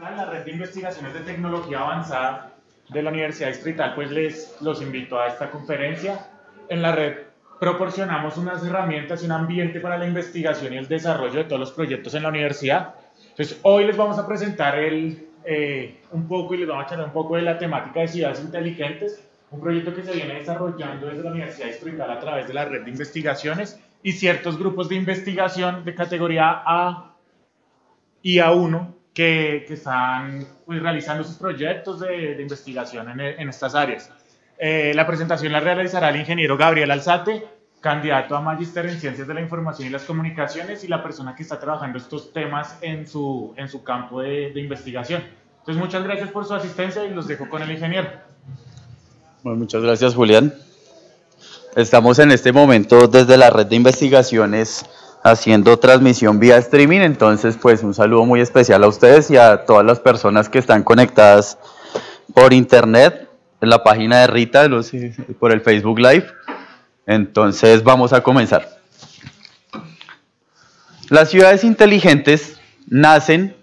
la Red de Investigaciones de Tecnología Avanzada de la Universidad Distrital, pues les los invito a esta conferencia. En la red proporcionamos unas herramientas y un ambiente para la investigación y el desarrollo de todos los proyectos en la universidad. Entonces, hoy les vamos a presentar el, eh, un poco y les vamos a charlar un poco de la temática de ciudades inteligentes, un proyecto que se viene desarrollando desde la Universidad Distrital a través de la red de investigaciones y ciertos grupos de investigación de categoría A y A1 que, están pues, realizando sus proyectos de, investigación en, estas áreas. Eh, la presentación la realizará el ingeniero Gabriel Alzate, candidato a magister en Ciencias de la Información y las Comunicaciones y la persona que está trabajando estos temas en su, en su campo de, investigación. Entonces, muchas gracias por su asistencia y los dejo con el ingeniero. muchas gracias, Julián. Estamos en este momento desde la red de investigaciones haciendo transmisión vía streaming. Entonces, pues un saludo muy especial a ustedes y a todas las personas que están conectadas por internet, en la página de Rita, por el Facebook Live. Entonces, vamos a comenzar. Las ciudades inteligentes nacen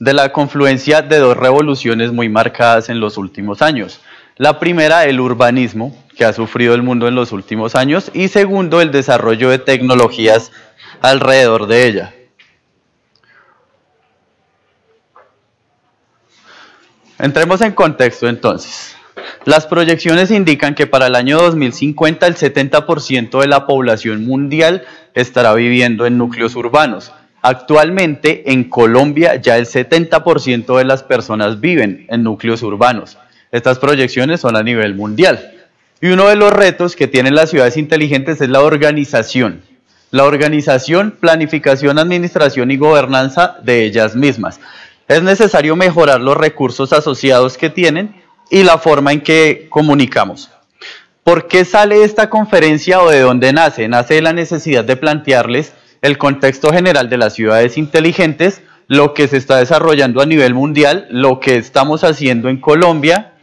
de la confluencia de dos revoluciones muy marcadas en los últimos años. La primera, el urbanismo, que ha sufrido el mundo en los últimos años, y segundo, el desarrollo de tecnologías alrededor de ella. Entremos en contexto entonces. Las proyecciones indican que para el año 2050 el 70% de la población mundial estará viviendo en núcleos urbanos. Actualmente en Colombia ya el 70% de las personas viven en núcleos urbanos. Estas proyecciones son a nivel mundial. Y uno de los retos que tienen las ciudades inteligentes es la organización la organización, planificación, administración y gobernanza de ellas mismas. Es necesario mejorar los recursos asociados que tienen y la forma en que comunicamos. ¿Por qué sale esta conferencia o de dónde nace? Nace de la necesidad de plantearles el contexto general de las ciudades inteligentes, lo que se está desarrollando a nivel mundial, lo que estamos haciendo en Colombia,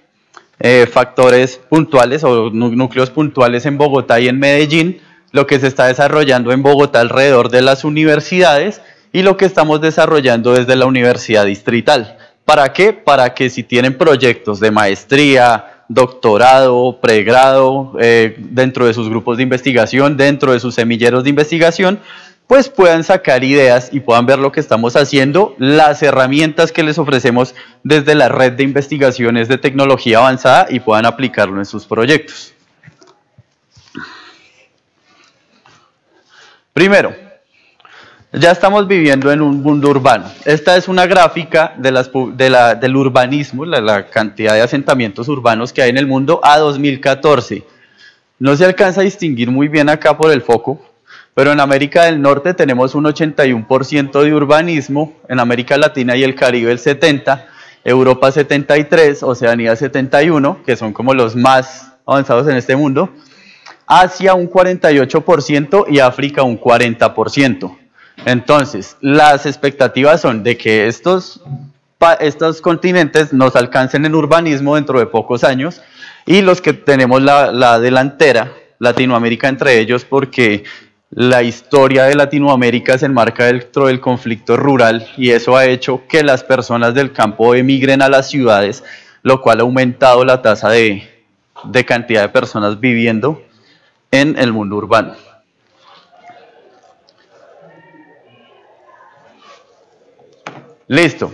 eh, factores puntuales o núcleos puntuales en Bogotá y en Medellín, lo que se está desarrollando en Bogotá alrededor de las universidades y lo que estamos desarrollando desde la Universidad Distrital. ¿Para qué? Para que si tienen proyectos de maestría, doctorado, pregrado, eh, dentro de sus grupos de investigación, dentro de sus semilleros de investigación, pues puedan sacar ideas y puedan ver lo que estamos haciendo, las herramientas que les ofrecemos desde la red de investigaciones de tecnología avanzada y puedan aplicarlo en sus proyectos. Primero, ya estamos viviendo en un mundo urbano. Esta es una gráfica del urbanismo, la, la, cantidad de asentamientos urbanos que hay en el mundo a 2014. No se alcanza a distinguir muy bien acá por el foco, pero en América del Norte tenemos un 81% de urbanismo, en América Latina y el Caribe el 70%, Europa 73%, Oceanía 71%, que son como los más avanzados en este mundo, Asia un 48% y África un 40%. Entonces, las expectativas son de que estos, estos continentes nos alcancen en urbanismo dentro de pocos años y los que tenemos la, delantera, Latinoamérica entre ellos, porque la historia de Latinoamérica se enmarca dentro del conflicto rural y eso ha hecho que las personas del campo emigren a las ciudades, lo cual ha aumentado la tasa de, de cantidad de personas viviendo en el mundo urbano. Listo.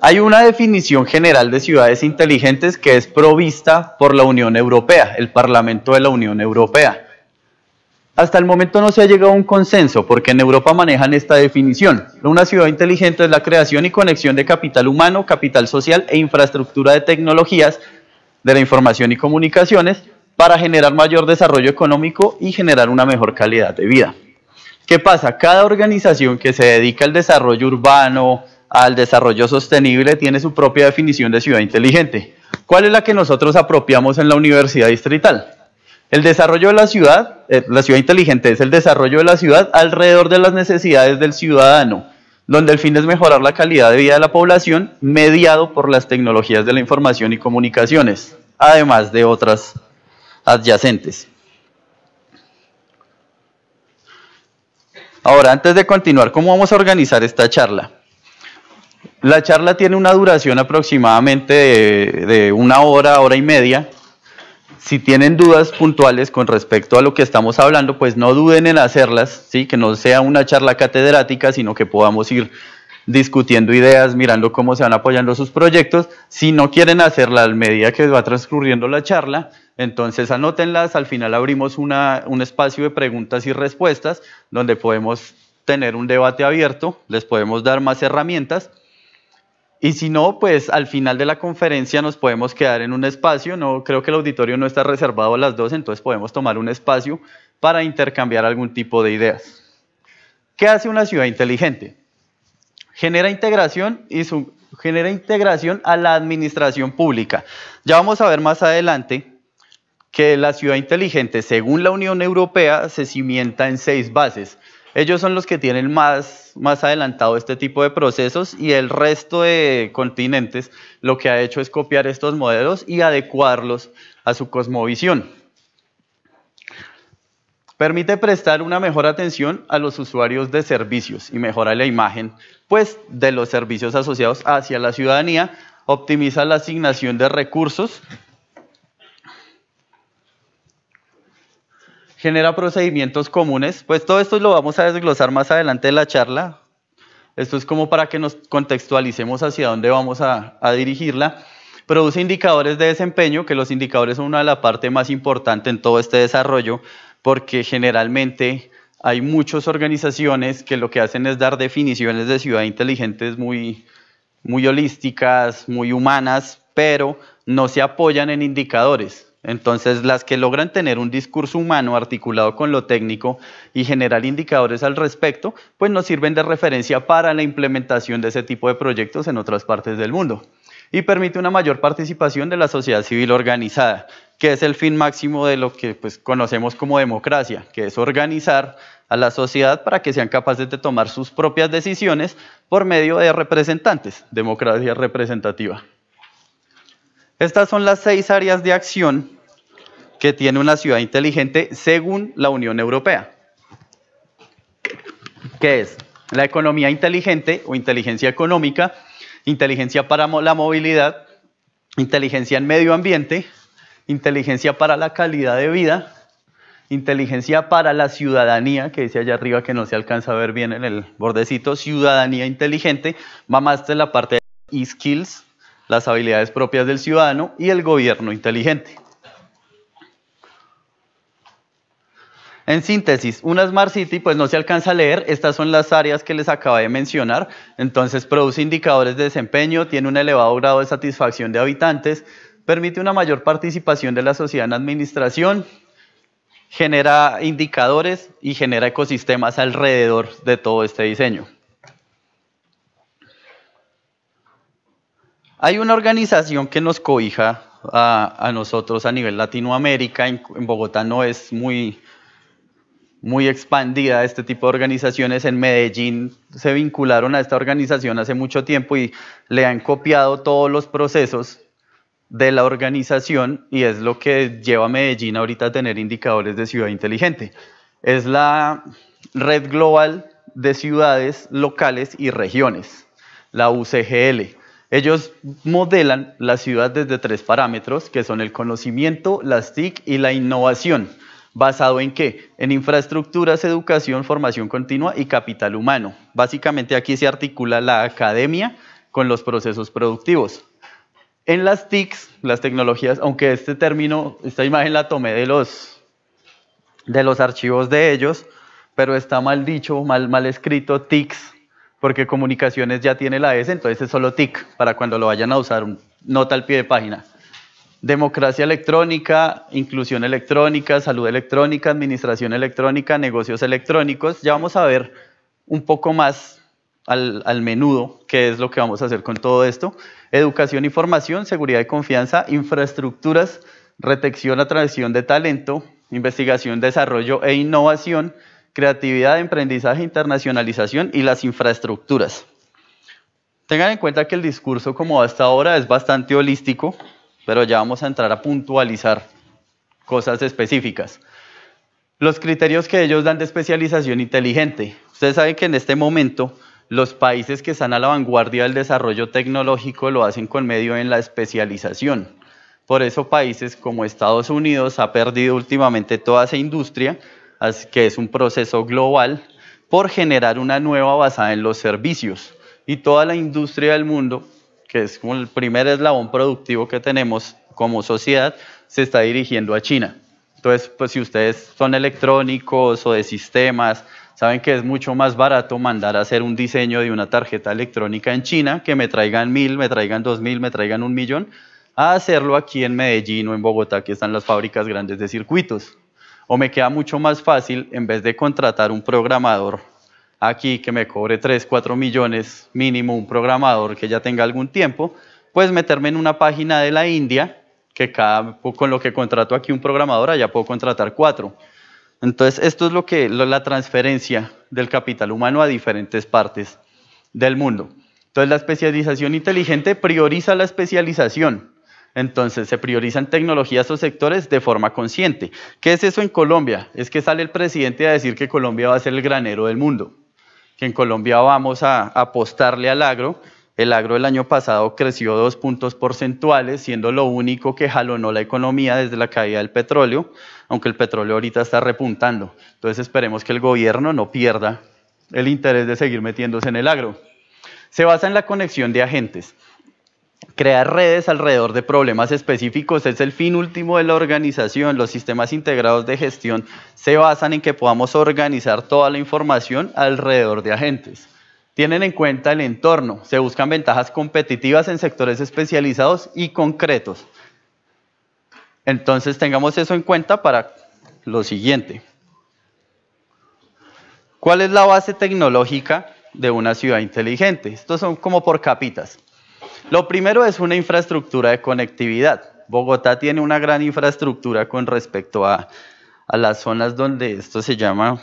Hay una definición general de ciudades inteligentes que es provista por la Unión Europea, el Parlamento de la Unión Europea. Hasta el momento no se ha llegado a un consenso porque en Europa manejan esta definición. Una ciudad inteligente es la creación y conexión de capital humano, capital social e infraestructura de tecnologías de la información y comunicaciones para generar mayor desarrollo económico y generar una mejor calidad de vida. ¿Qué pasa? Cada organización que se dedica al desarrollo urbano, al desarrollo sostenible, tiene su propia definición de ciudad inteligente. ¿Cuál es la que nosotros apropiamos en la Universidad Distrital? El desarrollo de la ciudad, eh, la ciudad inteligente es el desarrollo de la ciudad alrededor de las necesidades del ciudadano, donde el fin es mejorar la calidad de vida de la población mediado por las tecnologías de la información y comunicaciones, además de otras adyacentes. Ahora, antes de continuar, ¿cómo vamos a organizar esta charla? La charla tiene una duración aproximadamente de, una hora, hora y media. Si tienen dudas puntuales con respecto a lo que estamos hablando, pues no duden en hacerlas, ¿sí? que no sea una charla catedrática, sino que podamos ir discutiendo ideas, mirando cómo se van apoyando sus proyectos. Si no quieren hacerla a medida que va transcurriendo la charla, entonces anótenlas. Al final abrimos un espacio de preguntas y respuestas donde podemos tener un debate abierto, les podemos dar más herramientas. Y si no, pues al final de la conferencia nos podemos quedar en un espacio. No creo que el auditorio no está reservado a las dos, entonces podemos tomar un espacio para intercambiar algún tipo de ideas. ¿Qué hace una ciudad inteligente? genera integración y su, genera integración a la administración pública. Ya vamos a ver más adelante que la ciudad inteligente, según la Unión Europea, se cimienta en seis bases. Ellos son los que tienen más, más adelantado este tipo de procesos y el resto de continentes lo que ha hecho es copiar estos modelos y adecuarlos a su cosmovisión. Permite prestar una mejor atención a los usuarios de servicios y mejora la imagen pues, de los servicios asociados hacia la ciudadanía. Optimiza la asignación de recursos. Genera procedimientos comunes. Pues todo esto lo vamos a desglosar más adelante en la charla. Esto es como para que nos contextualicemos hacia dónde vamos a, a dirigirla produce indicadores de desempeño, que los indicadores son una de las partes más importantes en todo este desarrollo, porque generalmente hay muchas organizaciones que lo que hacen es dar definiciones de ciudad inteligentes muy, muy holísticas, muy humanas, pero no se apoyan en indicadores. Entonces, las que logran tener un discurso humano articulado con lo técnico y generar indicadores al respecto, pues nos sirven de referencia para la implementación de ese tipo de proyectos en otras partes del mundo y permite una mayor participación de la sociedad civil organizada que es el fin máximo de lo que pues, conocemos como democracia, que es organizar a la sociedad para que sean capaces de tomar sus propias decisiones por medio de representantes, democracia representativa. Estas son las seis áreas de acción que tiene una ciudad inteligente según la Unión Europea, que es la economía inteligente o inteligencia económica, inteligencia para la movilidad, inteligencia en medio ambiente, inteligencia para la calidad de vida, inteligencia para la ciudadanía, que dice allá arriba que no se alcanza a ver bien en el bordecito, ciudadanía inteligente, de la parte de e-skills, las habilidades propias del ciudadano y el gobierno inteligente. En síntesis, una Smart City pues no se alcanza a leer, estas son las áreas que les acabé de mencionar, entonces produce indicadores de desempeño, tiene un elevado grado de satisfacción de habitantes, permite una mayor participación de la sociedad en administración, genera indicadores y genera ecosistemas alrededor de todo este diseño. Hay una organización que nos cobija a, nosotros a nivel Latinoamérica, en, Bogotá no es muy, muy expandida este tipo de organizaciones, en Medellín se vincularon a esta organización hace mucho tiempo y le han copiado todos los procesos de la organización y es lo que lleva a Medellín ahorita a tener indicadores de ciudad inteligente. Es la red global de ciudades locales y regiones, la UCGL. Ellos modelan la ciudad desde tres parámetros, que son el conocimiento, las TIC y la innovación. ¿Basado en qué? En infraestructuras, educación, formación continua y capital humano. Básicamente aquí se articula la academia con los procesos productivos. En las TICs, las tecnologías, aunque este término, esta imagen la tomé de los, de los archivos de ellos, pero está mal dicho, mal, mal escrito TICs, porque comunicaciones ya tiene la S, entonces es solo TIC para cuando lo vayan a usar, nota al pie de página. Democracia electrónica, inclusión electrónica, salud electrónica, administración electrónica, negocios electrónicos. Ya vamos a ver un poco más al, al menudo qué es lo que vamos a hacer con todo esto educación y formación, seguridad y confianza, infraestructuras, retención, atracción de talento, investigación, desarrollo e innovación, creatividad, emprendizaje, internacionalización y las infraestructuras. Tengan en cuenta que el discurso como hasta ahora es bastante holístico, pero ya vamos a entrar a puntualizar cosas específicas. Los criterios que ellos dan de especialización inteligente. Ustedes saben que en este momento los países que están a la vanguardia del desarrollo tecnológico lo hacen con medio en la especialización. Por eso países como Estados Unidos ha perdido últimamente toda esa industria, que es un proceso global, por generar una nueva basada en los servicios. Y toda la industria del mundo, que es como el primer eslabón productivo que tenemos como sociedad, se está dirigiendo a China. Entonces, pues si ustedes son electrónicos o de sistemas, saben que es mucho más barato mandar a hacer un diseño de una tarjeta electrónica en China, que me traigan mil, me traigan dos mil, me traigan un millón, a hacerlo aquí en Medellín o en Bogotá, que están las fábricas grandes de circuitos. O me queda mucho más fácil, en vez de contratar un programador aquí que me cobre tres, cuatro millones mínimo, un programador que ya tenga algún tiempo, pues meterme en una página de la India, que con lo que contrato aquí un programador, allá puedo contratar cuatro. Entonces, esto es lo que la transferencia del capital humano a diferentes partes del mundo. Entonces, la especialización inteligente prioriza la especialización. Entonces, se priorizan tecnologías o sectores de forma consciente. ¿Qué es eso en Colombia? Es que sale el presidente a decir que Colombia va a ser el granero del mundo, que en Colombia vamos a apostarle al agro el agro el año pasado creció dos puntos porcentuales, siendo lo único que jalonó la economía desde la caída del petróleo, aunque el petróleo ahorita está repuntando. Entonces esperemos que el gobierno no pierda el interés de seguir metiéndose en el agro. Se basa en la conexión de agentes. Crear redes alrededor de problemas específicos es el fin último de la organización. Los sistemas integrados de gestión se basan en que podamos organizar toda la información alrededor de agentes. Tienen en cuenta el entorno, se buscan ventajas competitivas en sectores especializados y concretos. Entonces tengamos eso en cuenta para lo siguiente. ¿Cuál es la base tecnológica de una ciudad inteligente? Estos son como por capitas. Lo primero es una infraestructura de conectividad. Bogotá tiene una gran infraestructura con respecto a, las zonas donde esto se llama,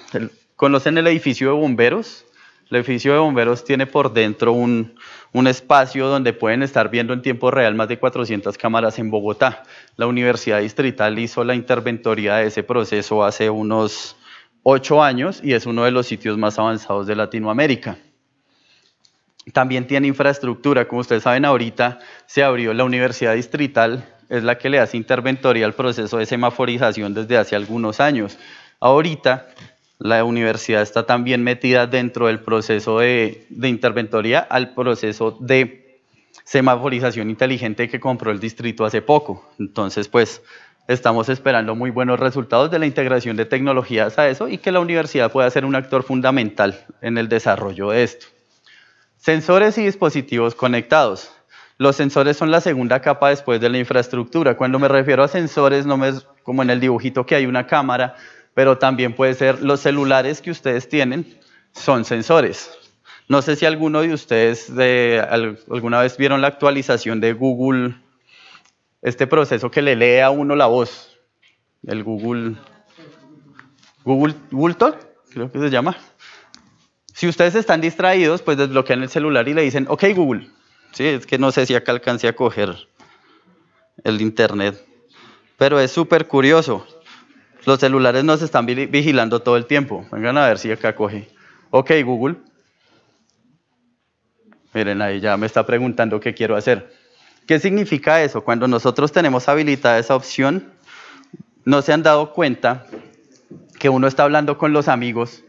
conocen el edificio de bomberos, el edificio de bomberos tiene por dentro un, espacio donde pueden estar viendo en tiempo real más de 400 cámaras en Bogotá. La Universidad Distrital hizo la interventoría de ese proceso hace unos ocho años y es uno de los sitios más avanzados de Latinoamérica. También tiene infraestructura, como ustedes saben ahorita se abrió la Universidad Distrital, es la que le hace interventoría al proceso de semaforización desde hace algunos años. Ahorita la universidad está también metida dentro del proceso de, de interventoría al proceso de semaforización inteligente que compró el distrito hace poco. Entonces, pues estamos esperando muy buenos resultados de la integración de tecnologías a eso y que la universidad pueda ser un actor fundamental en el desarrollo de esto. Sensores y dispositivos conectados. Los sensores son la segunda capa después de la infraestructura. Cuando me refiero a sensores, no me, es como en el dibujito que hay una cámara, pero también puede ser los celulares que ustedes tienen son sensores. No sé si alguno de ustedes alguna vez vieron la actualización de Google, este proceso que le lee a uno la voz, el Google, Google, Google Talk, creo que se llama. Si ustedes están distraídos, pues desbloquean el celular y le dicen, ok Google. Sí, es que no sé si acá alcancé a coger el internet, pero es súper curioso. Los celulares nos están vigilando todo el tiempo. Vengan a ver si acá coge. Ok, Google. Miren, ahí ya me está preguntando qué quiero hacer. ¿Qué significa eso? Cuando nosotros tenemos habilitada esa opción, no se han dado cuenta que uno está hablando con los amigos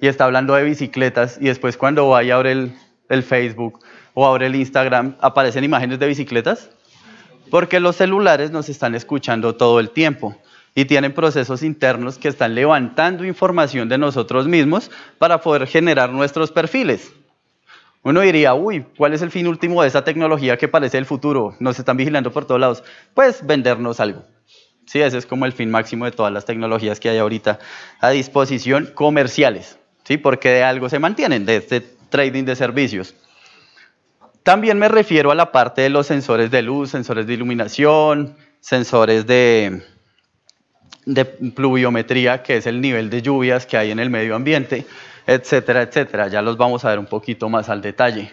y está hablando de bicicletas y después cuando va y abre el, Facebook o abre el Instagram, aparecen imágenes de bicicletas porque los celulares nos están escuchando todo el tiempo y tienen procesos internos que están levantando información de nosotros mismos para poder generar nuestros perfiles. Uno diría, uy, ¿cuál es el fin último de esa tecnología que parece el futuro? Nos están vigilando por todos lados. Pues vendernos algo. Sí, ese es como el fin máximo de todas las tecnologías que hay ahorita a disposición comerciales. Sí, porque de algo se mantienen, de este trading de servicios. También me refiero a la parte de los sensores de luz, sensores de iluminación, sensores de, de pluviometría, que es el nivel de lluvias que hay en el medio ambiente, etcétera, etcétera. Ya los vamos a ver un poquito más al detalle.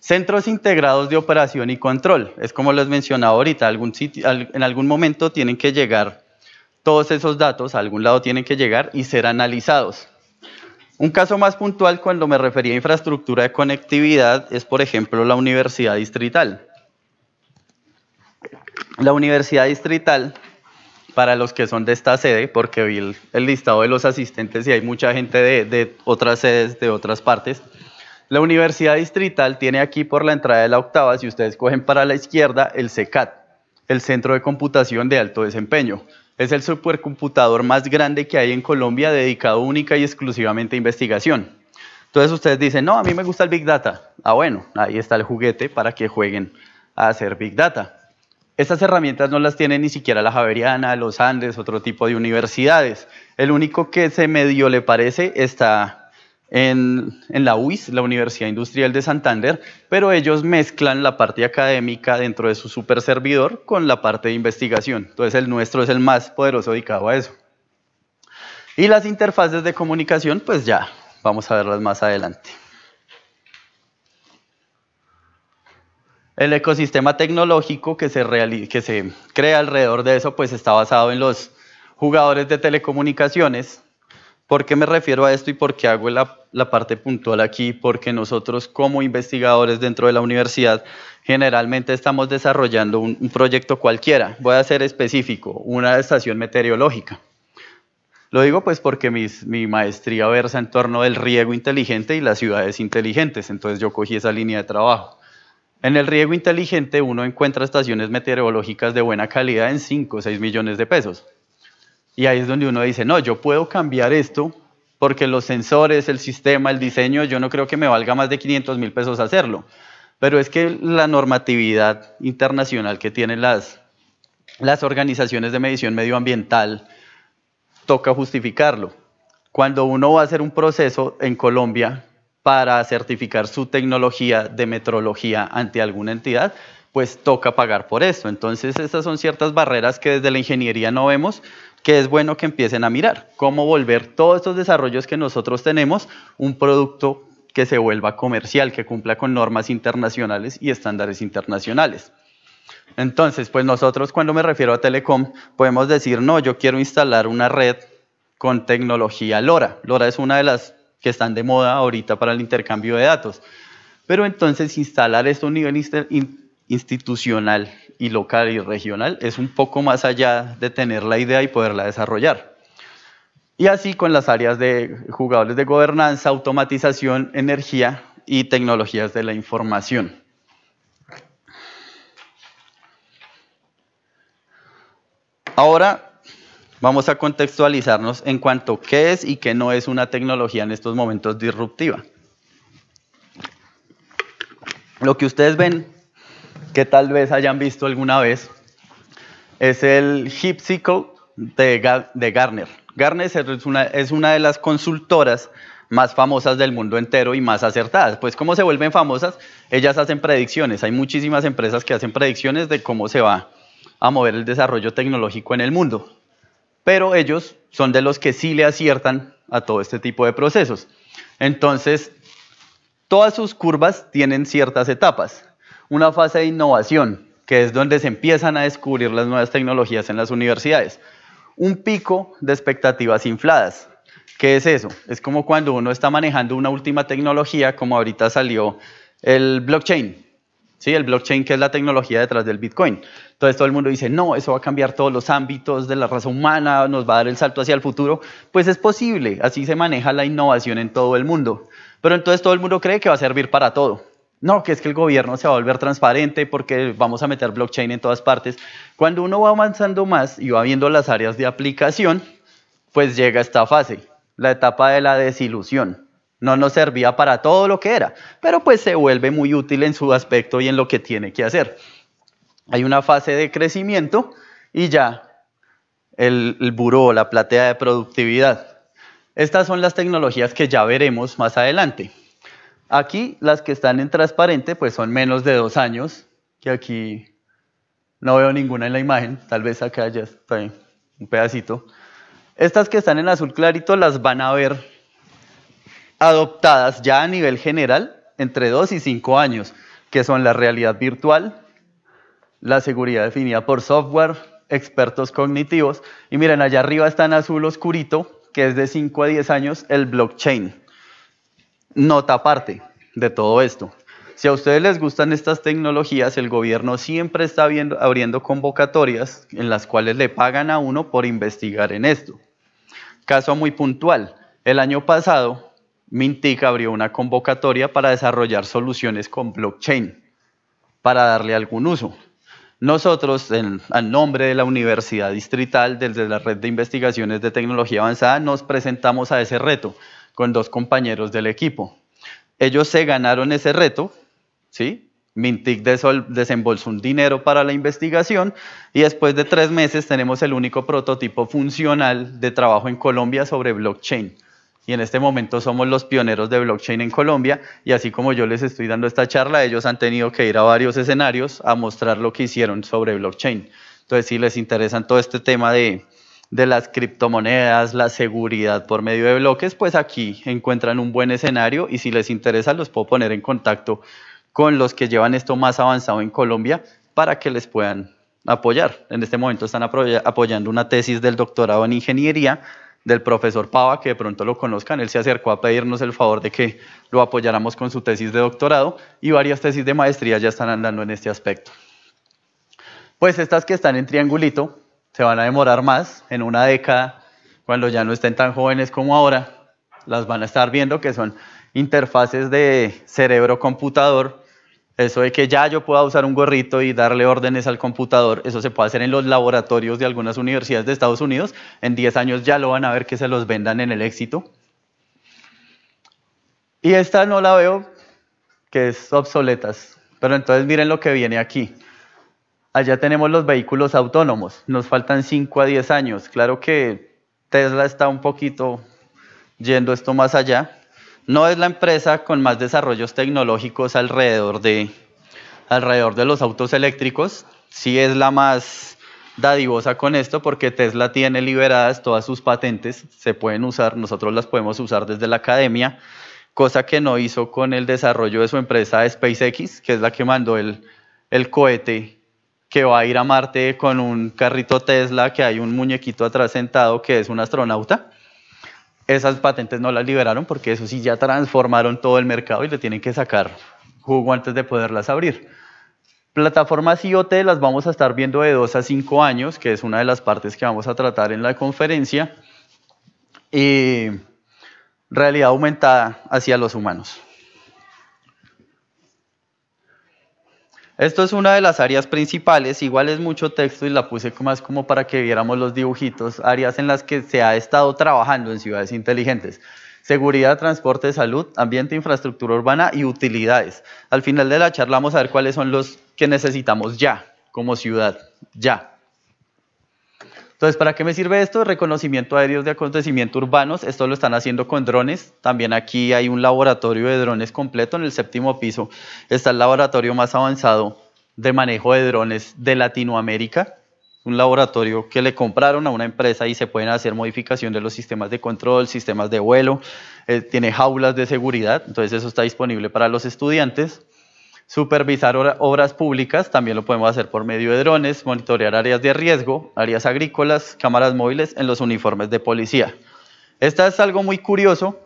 Centros integrados de operación y control. Es como les mencionaba ahorita, algún en algún momento tienen que llegar todos esos datos, a algún lado tienen que llegar y ser analizados. Un caso más puntual cuando me refería a infraestructura de conectividad es, por ejemplo, la Universidad Distrital. La Universidad Distrital para los que son de esta sede, porque vi el, listado de los asistentes y hay mucha gente de, de, otras sedes, de otras partes. La Universidad Distrital tiene aquí por la entrada de la octava, si ustedes cogen para la izquierda, el CECAT, el Centro de Computación de Alto Desempeño. Es el supercomputador más grande que hay en Colombia dedicado única y exclusivamente a investigación. Entonces ustedes dicen, no, a mí me gusta el Big Data. Ah, bueno, ahí está el juguete para que jueguen a hacer Big Data. Estas herramientas no las tiene ni siquiera la Javeriana, los Andes, otro tipo de universidades. El único que se medio le parece está en, en, la UIS, la Universidad Industrial de Santander, pero ellos mezclan la parte académica dentro de su super servidor con la parte de investigación. Entonces el nuestro es el más poderoso dedicado a eso. Y las interfaces de comunicación, pues ya, vamos a verlas más adelante. El ecosistema tecnológico que se, crea alrededor de eso pues está basado en los jugadores de telecomunicaciones. ¿Por qué me refiero a esto y por qué hago la, parte puntual aquí? Porque nosotros como investigadores dentro de la universidad generalmente estamos desarrollando un, proyecto cualquiera. Voy a ser específico, una estación meteorológica. Lo digo pues porque mi maestría versa en torno del riego inteligente y las ciudades inteligentes, entonces yo cogí esa línea de trabajo. En el riego inteligente uno encuentra estaciones meteorológicas de buena calidad en 5 o 6 millones de pesos. Y ahí es donde uno dice, no, yo puedo cambiar esto porque los sensores, el sistema, el diseño, yo no creo que me valga más de 500 mil pesos hacerlo. Pero es que la normatividad internacional que tienen las, las organizaciones de medición medioambiental toca justificarlo. Cuando uno va a hacer un proceso en Colombia, para certificar su tecnología de metrología ante alguna entidad, pues toca pagar por esto. Entonces, estas son ciertas barreras que desde la ingeniería no vemos, que es bueno que empiecen a mirar, cómo volver todos estos desarrollos que nosotros tenemos un producto que se vuelva comercial, que cumpla con normas internacionales y estándares internacionales. Entonces, pues nosotros cuando me refiero a telecom, podemos decir, no, yo quiero instalar una red con tecnología LoRa. LoRa es una de las que están de moda ahorita para el intercambio de datos. Pero entonces instalar esto a un nivel institucional y local y regional es un poco más allá de tener la idea y poderla desarrollar. Y así con las áreas de jugadores de gobernanza, automatización, energía y tecnologías de la información. Ahora Vamos a contextualizarnos en cuanto a qué es y qué no es una tecnología en estos momentos disruptiva. Lo que ustedes ven, que tal vez hayan visto alguna vez, es el hipsico de, de Garner. Garner es una, es una de las consultoras más famosas del mundo entero y más acertadas. Pues cómo se vuelven famosas, ellas hacen predicciones. Hay muchísimas empresas que hacen predicciones de cómo se va a mover el desarrollo tecnológico en el mundo pero ellos son de los que sí le aciertan a todo este tipo de procesos. Entonces, todas sus curvas tienen ciertas etapas. Una fase de innovación, que es donde se empiezan a descubrir las nuevas tecnologías en las universidades. Un pico de expectativas infladas. ¿Qué es eso? Es como cuando uno está manejando una última tecnología, como ahorita salió el blockchain. Sí, el blockchain que es la tecnología detrás del Bitcoin. Entonces todo el mundo dice, no, eso va a cambiar todos los ámbitos de la raza humana, nos va a dar el salto hacia el futuro. Pues es posible, así se maneja la innovación en todo el mundo. Pero entonces todo el mundo cree que va a servir para todo. No, que es que el gobierno se va a volver transparente porque vamos a meter blockchain en todas partes. Cuando uno va avanzando más y va viendo las áreas de aplicación, pues llega esta fase, la etapa de la desilusión. No nos servía para todo lo que era, pero pues se vuelve muy útil en su aspecto y en lo que tiene que hacer hay una fase de crecimiento y ya el, el buró, la platea de productividad. Estas son las tecnologías que ya veremos más adelante. Aquí las que están en transparente pues son menos de dos años, que aquí no veo ninguna en la imagen, tal vez acá ya está un pedacito. Estas que están en azul clarito las van a ver adoptadas ya a nivel general entre dos y cinco años, que son la realidad virtual, la seguridad definida por software, expertos cognitivos. Y miren, allá arriba está en azul oscurito, que es de 5 a 10 años, el blockchain. Nota aparte de todo esto. Si a ustedes les gustan estas tecnologías, el gobierno siempre está viendo, abriendo convocatorias en las cuales le pagan a uno por investigar en esto. Caso muy puntual. El año pasado, Mintic abrió una convocatoria para desarrollar soluciones con blockchain, para darle algún uso. Nosotros, en, nombre de la Universidad Distrital, desde la Red de Investigaciones de Tecnología Avanzada, nos presentamos a ese reto con dos compañeros del equipo. Ellos se ganaron ese reto, ¿sí? Mintic desembolsó un dinero para la investigación y después de tres meses tenemos el único prototipo funcional de trabajo en Colombia sobre blockchain y en este momento somos los pioneros de blockchain en Colombia y así como yo les estoy dando esta charla, ellos han tenido que ir a varios escenarios a mostrar lo que hicieron sobre blockchain. Entonces, si les interesa todo este tema de, de las criptomonedas, la seguridad por medio de bloques, pues aquí encuentran un buen escenario y si les interesa los puedo poner en contacto con los que llevan esto más avanzado en Colombia para que les puedan apoyar. En este momento están apoyando una tesis del doctorado en ingeniería del profesor Pava, que de pronto lo conozcan, él se acercó a pedirnos el favor de que lo apoyáramos con su tesis de doctorado y varias tesis de maestría ya están andando en este aspecto. Pues estas que están en triangulito se van a demorar más, en una década, cuando ya no estén tan jóvenes como ahora, las van a estar viendo que son interfaces de cerebro-computador, eso de que ya yo pueda usar un gorrito y darle órdenes al computador, eso se puede hacer en los laboratorios de algunas universidades de Estados Unidos. En 10 años ya lo van a ver que se los vendan en el éxito. Y esta no la veo, que es obsoletas. Pero entonces miren lo que viene aquí. Allá tenemos los vehículos autónomos. Nos faltan 5 a 10 años. Claro que Tesla está un poquito yendo esto más allá no es la empresa con más desarrollos tecnológicos alrededor de, los autos eléctricos, sí es la más dadivosa con esto porque Tesla tiene liberadas todas sus patentes, se pueden usar, nosotros las podemos usar desde la academia, cosa que no hizo con el desarrollo de su empresa SpaceX, que es la que mandó el, el cohete que va a ir a Marte con un carrito Tesla, que hay un muñequito atrás sentado que es un astronauta. Esas patentes no las liberaron porque eso sí ya transformaron todo el mercado y le tienen que sacar jugo antes de poderlas abrir. Plataformas IoT las vamos a estar viendo de 2 a 5 años, que es una de las partes que vamos a tratar en la conferencia. Y realidad aumentada hacia los humanos. Esto es una de las áreas principales, igual es mucho texto y la puse más como para que viéramos los dibujitos, áreas en las que se ha estado trabajando en ciudades inteligentes. Seguridad, transporte, salud, ambiente, infraestructura urbana y utilidades. Al final de la charla vamos a ver cuáles son los que necesitamos ya como ciudad, ya. Entonces, ¿para qué me sirve esto? Reconocimiento aéreo de acontecimientos urbanos. Esto lo están haciendo con drones. También aquí hay un laboratorio de drones completo en el séptimo piso. Está el laboratorio más avanzado de manejo de drones de Latinoamérica. Un laboratorio que le compraron a una empresa y se pueden hacer modificaciones de los sistemas de control, sistemas de vuelo. Eh, tiene jaulas de seguridad. Entonces, eso está disponible para los estudiantes. Supervisar obras públicas, también lo podemos hacer por medio de drones, monitorear áreas de riesgo, áreas agrícolas, cámaras móviles en los uniformes de policía. Esta es algo muy curioso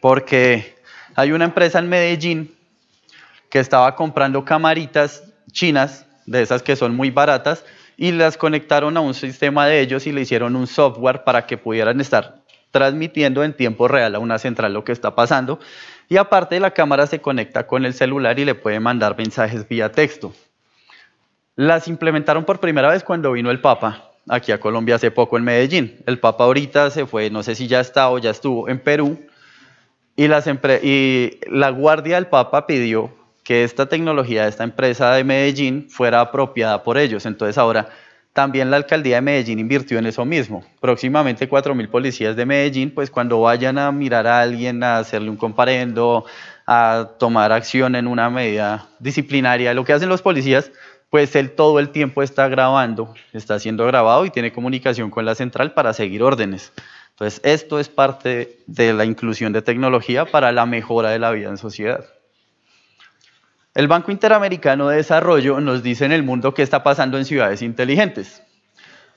porque hay una empresa en Medellín que estaba comprando camaritas chinas, de esas que son muy baratas, y las conectaron a un sistema de ellos y le hicieron un software para que pudieran estar transmitiendo en tiempo real a una central lo que está pasando y aparte la cámara se conecta con el celular y le puede mandar mensajes vía texto. Las implementaron por primera vez cuando vino el Papa aquí a Colombia hace poco en Medellín. El Papa ahorita se fue, no sé si ya está o ya estuvo en Perú. Y, las y la guardia del Papa pidió que esta tecnología de esta empresa de Medellín fuera apropiada por ellos. Entonces ahora también la alcaldía de Medellín invirtió en eso mismo. Próximamente 4.000 policías de Medellín, pues cuando vayan a mirar a alguien, a hacerle un comparendo, a tomar acción en una medida disciplinaria, lo que hacen los policías, pues él todo el tiempo está grabando, está siendo grabado y tiene comunicación con la central para seguir órdenes. Entonces, esto es parte de la inclusión de tecnología para la mejora de la vida en sociedad. El Banco Interamericano de Desarrollo nos dice en el mundo qué está pasando en ciudades inteligentes.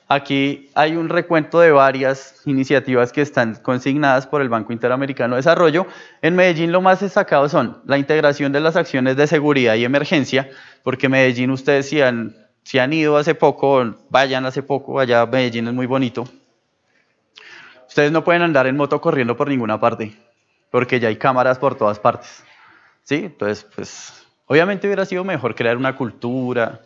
Aquí hay un recuento de varias iniciativas que están consignadas por el Banco Interamericano de Desarrollo. En Medellín lo más destacado son la integración de las acciones de seguridad y emergencia, porque Medellín ustedes si han, han ido hace poco, vayan hace poco, allá Medellín es muy bonito. Ustedes no pueden andar en moto corriendo por ninguna parte, porque ya hay cámaras por todas partes. ¿Sí? Entonces, pues Obviamente hubiera sido mejor crear una cultura,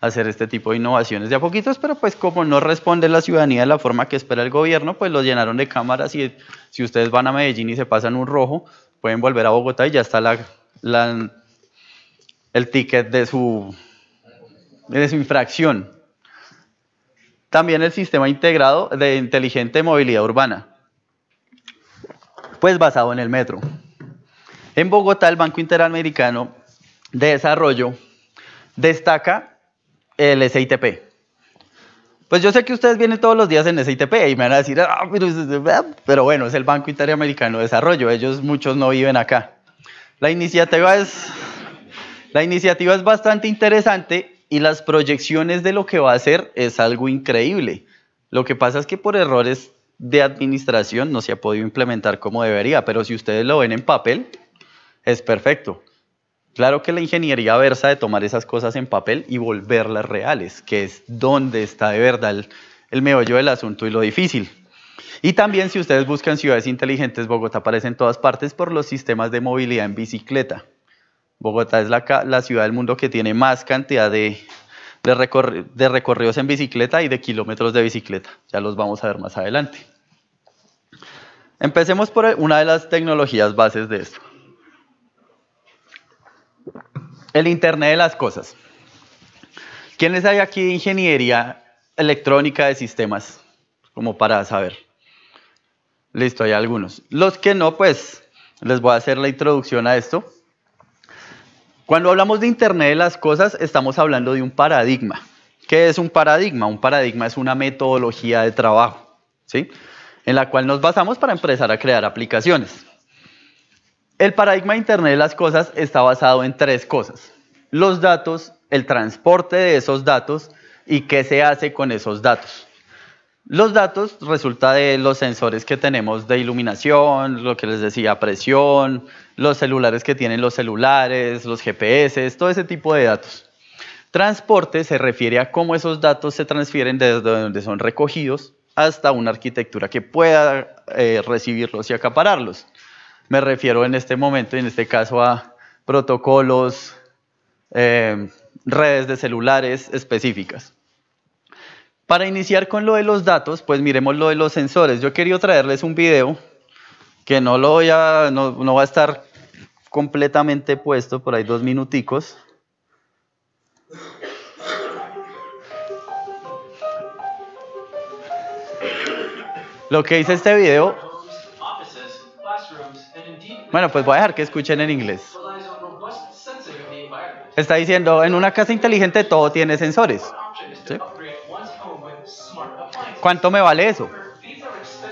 hacer este tipo de innovaciones de a poquitos, pero pues como no responde la ciudadanía de la forma que espera el gobierno, pues los llenaron de cámaras y si ustedes van a Medellín y se pasan un rojo, pueden volver a Bogotá y ya está el ticket de su, de su infracción. También el sistema integrado de inteligente movilidad urbana, pues basado en el metro. En Bogotá, el Banco Interamericano de desarrollo destaca el SITP. Pues yo sé que ustedes vienen todos los días en SITP y me van a decir, ah, ah", pero, bueno, es el Banco Interamericano de Desarrollo, ellos muchos no viven acá. La iniciativa es, la iniciativa es bastante interesante y las proyecciones de lo que va a hacer es algo increíble. Lo que pasa es que por errores de administración no se ha podido implementar como debería, pero si ustedes lo ven en papel, es perfecto. Claro que la ingeniería versa de tomar esas cosas en papel y volverlas reales, que es donde está de verdad el, meollo del asunto y lo difícil. Y también si ustedes buscan ciudades inteligentes, Bogotá aparece en todas partes por los sistemas de movilidad en bicicleta. Bogotá es la, ciudad del mundo que tiene más cantidad de, de recorridos en bicicleta y de kilómetros de bicicleta. Ya los vamos a ver más adelante. Empecemos por una de las tecnologías bases de esto, el Internet de las Cosas. ¿Quiénes hay aquí de ingeniería electrónica de sistemas? Como para saber. Listo, hay algunos. Los que no, pues les voy a hacer la introducción a esto. Cuando hablamos de Internet de las Cosas, estamos hablando de un paradigma. ¿Qué es un paradigma? Un paradigma es una metodología de trabajo, ¿sí? En la cual nos basamos para empezar a crear aplicaciones. El paradigma de Internet de las cosas está basado en tres cosas. Los datos, el transporte de esos datos y qué se hace con esos datos. Los datos resulta de los sensores que tenemos de iluminación, lo que les decía, presión, los celulares que tienen los celulares, los GPS, todo ese tipo de datos. Transporte se refiere a cómo esos datos se transfieren desde donde son recogidos hasta una arquitectura que pueda eh, recibirlos y acapararlos. Me refiero en este momento y en este caso a protocolos, eh, redes de celulares específicas. Para iniciar con lo de los datos, pues miremos lo de los sensores. Yo quería traerles un video que no lo voy a, no, no va a estar completamente puesto, por ahí dos minuticos. Lo que hice este video bueno, pues voy a dejar que escuchen en inglés. Está diciendo, en una casa inteligente todo tiene sensores. ¿Cuánto me vale eso?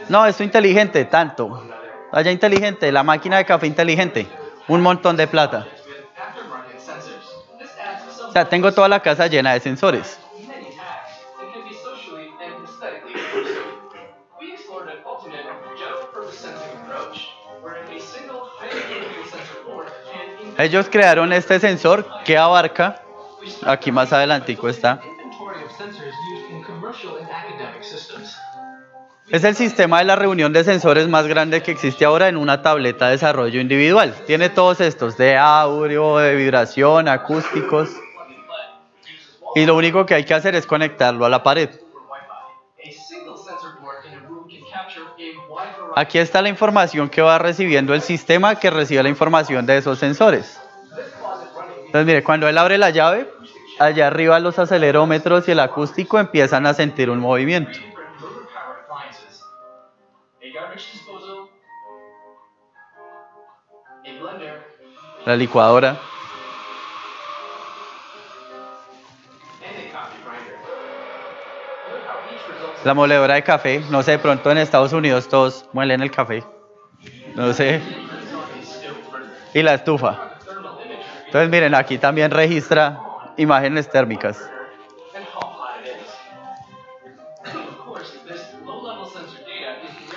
No, esto inteligente, tanto. Allá inteligente, la máquina de café inteligente, un montón de plata. O sea, tengo toda la casa llena de sensores. Ellos crearon este sensor que abarca, aquí más adelantico está, es el sistema de la reunión de sensores más grande que existe ahora en una tableta de desarrollo individual. Tiene todos estos de audio, de vibración, acústicos. Y lo único que hay que hacer es conectarlo a la pared. Aquí está la información que va recibiendo el sistema que recibe la información de esos sensores. Entonces, mire, cuando él abre la llave, allá arriba los acelerómetros y el acústico empiezan a sentir un movimiento. La licuadora. La moledora de café. No sé, de pronto en Estados Unidos todos muelen el café. No sé. Y la estufa. Entonces miren, aquí también registra imágenes térmicas.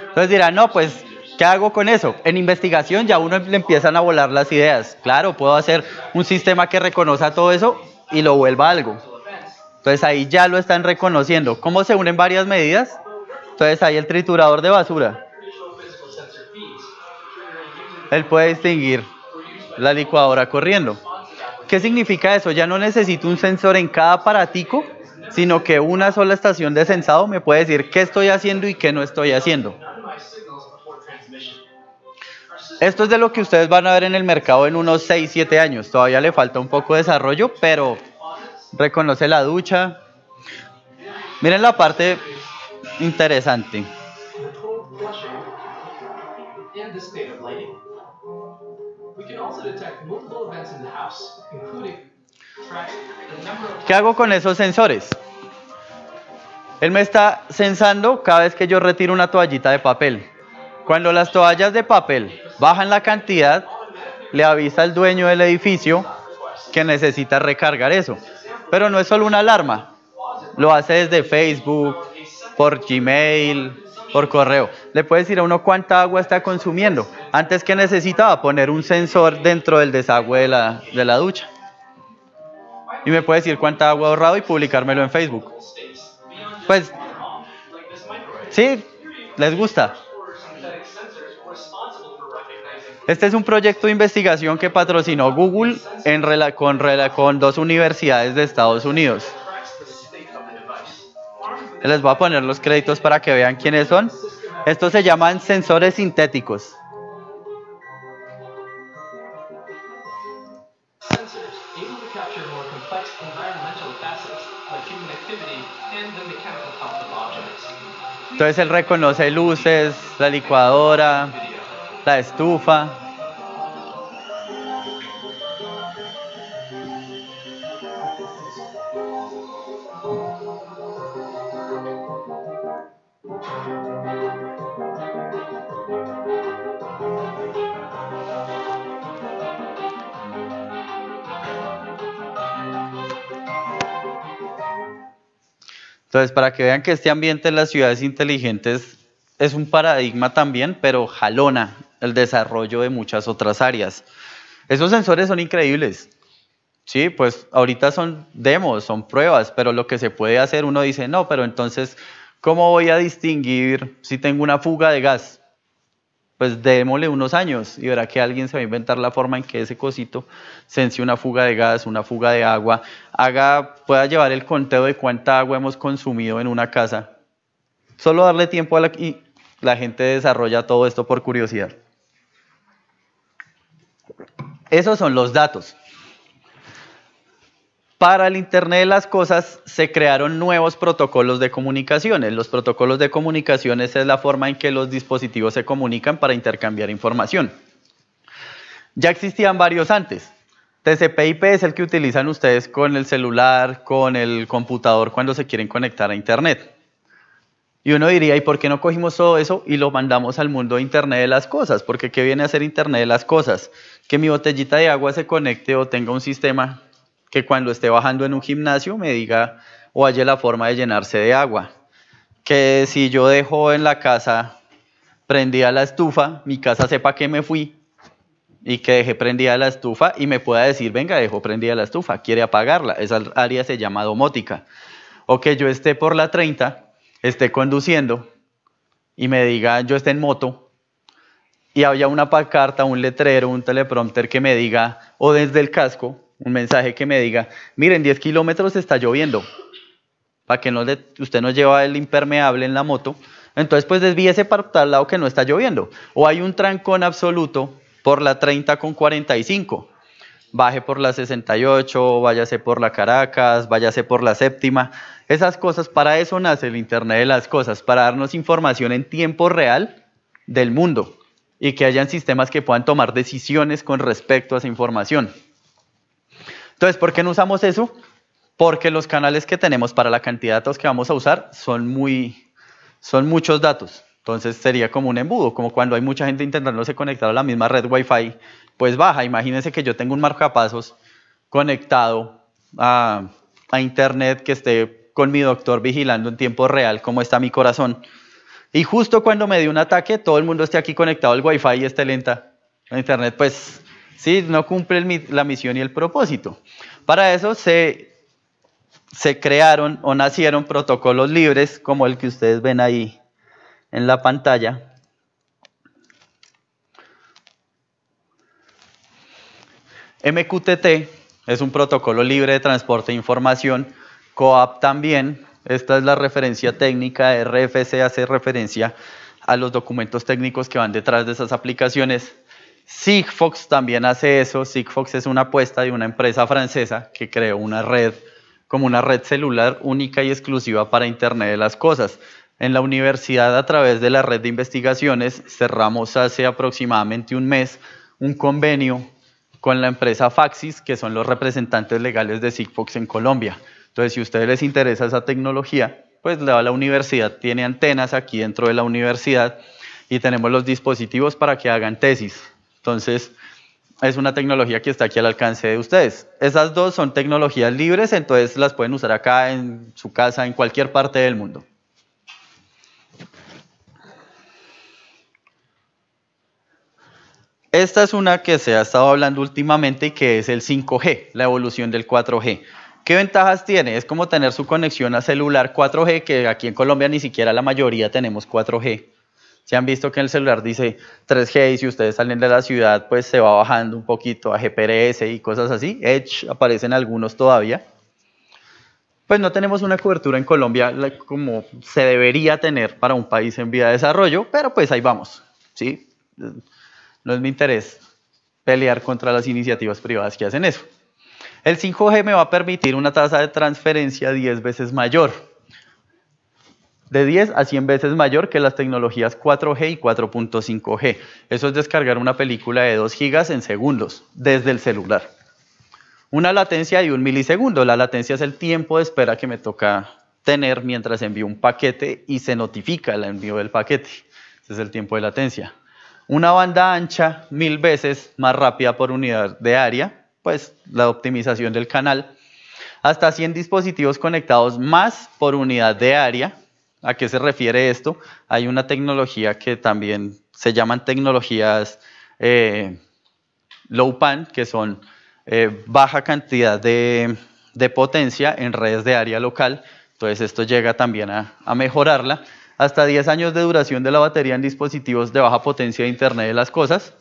Entonces dirán, no, pues, ¿qué hago con eso? En investigación ya uno le empiezan a volar las ideas. Claro, puedo hacer un sistema que reconozca todo eso y lo vuelva algo. Entonces ahí ya lo están reconociendo. ¿Cómo se unen varias medidas? Entonces ahí el triturador de basura. Él puede distinguir la licuadora corriendo. ¿Qué significa eso? Ya no necesito un sensor en cada aparatico, sino que una sola estación de sensado me puede decir qué estoy haciendo y qué no estoy haciendo. Esto es de lo que ustedes van a ver en el mercado en unos 6, 7 años. Todavía le falta un poco de desarrollo, pero reconoce la ducha. Miren la parte interesante. ¿Qué hago con esos sensores? Él me está sensando cada vez que yo retiro una toallita de papel. Cuando las toallas de papel bajan la cantidad, le avisa al dueño del edificio que necesita recargar eso. Pero no es solo una alarma. Lo hace desde Facebook, por Gmail, por correo. Le puedes decir a uno cuánta agua está consumiendo. Antes que necesitaba poner un sensor dentro del desagüe de la, de la ducha. Y me puede decir cuánta agua ha ahorrado y publicármelo en Facebook. Pues, sí, les gusta. Este es un proyecto de investigación que patrocinó Google en rela con, con dos universidades de Estados Unidos. Les voy a poner los créditos para que vean quiénes son. Estos se llaman sensores sintéticos. Entonces él reconoce luces, la licuadora, la estufa. Entonces, para que vean que este ambiente en las ciudades inteligentes es un paradigma también, pero jalona, el desarrollo de muchas otras áreas. Esos sensores son increíbles. Sí, pues ahorita son demos, son pruebas, pero lo que se puede hacer, uno dice, no, pero entonces, ¿cómo voy a distinguir si tengo una fuga de gas? Pues démosle unos años y verá que alguien se va a inventar la forma en que ese cosito sense una fuga de gas, una fuga de agua, haga, pueda llevar el conteo de cuánta agua hemos consumido en una casa. Solo darle tiempo a la, y la gente desarrolla todo esto por curiosidad. Esos son los datos. Para el Internet de las Cosas se crearon nuevos protocolos de comunicaciones. Los protocolos de comunicaciones es la forma en que los dispositivos se comunican para intercambiar información. Ya existían varios antes. TCP/IP es el que utilizan ustedes con el celular, con el computador cuando se quieren conectar a Internet. Y uno diría, ¿y por qué no cogimos todo eso y lo mandamos al mundo de Internet de las Cosas? Porque ¿qué viene a ser Internet de las Cosas? Que mi botellita de agua se conecte o tenga un sistema que cuando esté bajando en un gimnasio me diga o halle la forma de llenarse de agua. Que si yo dejo en la casa prendida la estufa, mi casa sepa que me fui y que dejé prendida la estufa y me pueda decir, venga, dejó prendida la estufa, quiere apagarla. Esa área se llama domótica. O que yo esté por la 30 esté conduciendo y me diga yo esté en moto y haya una pacarta, un letrero, un teleprompter que me diga, o desde el casco, un mensaje que me diga, miren, 10 kilómetros está lloviendo, para que no usted no lleva el impermeable en la moto, entonces pues desvíese para tal lado que no está lloviendo. O hay un trancón absoluto por la 30 con 45 baje por la 68, váyase por la Caracas, váyase por la séptima. Esas cosas, para eso nace el Internet de las Cosas, para darnos información en tiempo real del mundo y que hayan sistemas que puedan tomar decisiones con respecto a esa información. Entonces, ¿por qué no usamos eso? Porque los canales que tenemos para la cantidad de datos que vamos a usar son, muy, son muchos datos. Entonces sería como un embudo, como cuando hay mucha gente intentándose conectar a la misma red Wi-Fi pues baja. Imagínense que yo tengo un marcapasos conectado a, internet que esté con mi doctor vigilando en tiempo real cómo está mi corazón. Y justo cuando me dio un ataque, todo el mundo esté aquí conectado al wifi y esté lenta la internet, pues sí, no cumple la misión y el propósito. Para eso se, se crearon o nacieron protocolos libres como el que ustedes ven ahí en la pantalla, MQTT es un protocolo libre de transporte de información. COAP también, esta es la referencia técnica, RFC hace referencia a los documentos técnicos que van detrás de esas aplicaciones. Sigfox también hace eso. Sigfox es una apuesta de una empresa francesa que creó una red como una red celular única y exclusiva para Internet de las Cosas. En la universidad, a través de la red de investigaciones, cerramos hace aproximadamente un mes un convenio con la empresa Faxis, que son los representantes legales de Sigfox en Colombia. Entonces, si a ustedes les interesa esa tecnología, pues a la universidad tiene antenas aquí dentro de la universidad y tenemos los dispositivos para que hagan tesis. Entonces, es una tecnología que está aquí al alcance de ustedes. Esas dos son tecnologías libres, entonces las pueden usar acá en su casa, en cualquier parte del mundo. Esta es una que se ha estado hablando últimamente que es el 5G, la evolución del 4G. ¿Qué ventajas tiene? Es como tener su conexión a celular 4G, que aquí en Colombia ni siquiera la mayoría tenemos 4G. Se han visto que en el celular dice 3G y si ustedes salen de la ciudad, pues se va bajando un poquito a GPRS y cosas así. Edge aparecen algunos todavía. Pues no tenemos una cobertura en Colombia como se debería tener para un país en vía de desarrollo, pero pues ahí vamos. ¿sí? No es mi interés pelear contra las iniciativas privadas que hacen eso. El 5G me va a permitir una tasa de transferencia 10 veces mayor, de 10 a 100 veces mayor que las tecnologías 4G y 4.5G. Eso es descargar una película de 2 gigas en segundos desde el celular. Una latencia de un milisegundo. La latencia es el tiempo de espera que me toca tener mientras envío un paquete y se notifica el envío del paquete. Ese es el tiempo de latencia. Una banda ancha mil veces más rápida por unidad de área, pues la optimización del canal, hasta 100 dispositivos conectados más por unidad de área. ¿A qué se refiere esto? Hay una tecnología que también se llaman tecnologías eh, low pan, que son eh, baja cantidad de, potencia en redes de área local. Entonces esto llega también a mejorarla hasta 10 años de duración de la batería en dispositivos de baja potencia de Internet de las Cosas.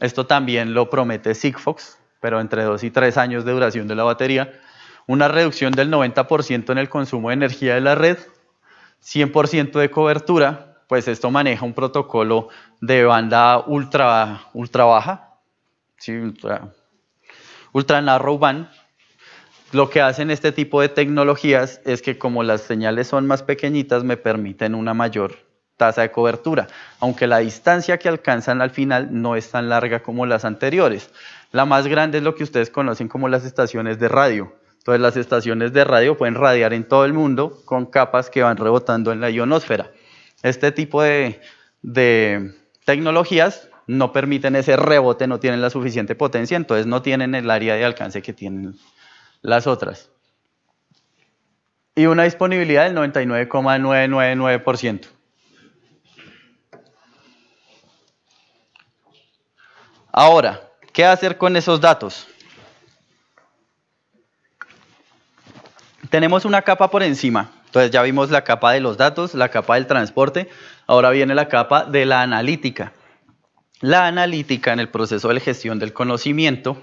Esto también lo promete Sigfox, pero entre 2 y 3 años de duración de la batería. Una reducción del 90% en el consumo de energía de la red, 100% de cobertura, pues esto maneja un protocolo de banda ultra, ultra baja, sí, ultra, ultra band. Lo que hacen este tipo de tecnologías es que como las señales son más pequeñitas, me permiten una mayor tasa de cobertura, aunque la distancia que alcanzan al final no es tan larga como las anteriores. La más grande es lo que ustedes conocen como las estaciones de radio. Entonces las estaciones de radio pueden radiar en todo el mundo con capas que van rebotando en la ionosfera. Este tipo de, tecnologías no permiten ese rebote, no tienen la suficiente potencia, entonces no tienen el área de alcance que tienen las otras. Y una disponibilidad del 99,999%. Ahora, ¿qué hacer con esos datos? Tenemos una capa por encima. Entonces ya vimos la capa de los datos, la capa del transporte. Ahora viene la capa de la analítica. La analítica en el proceso de gestión del conocimiento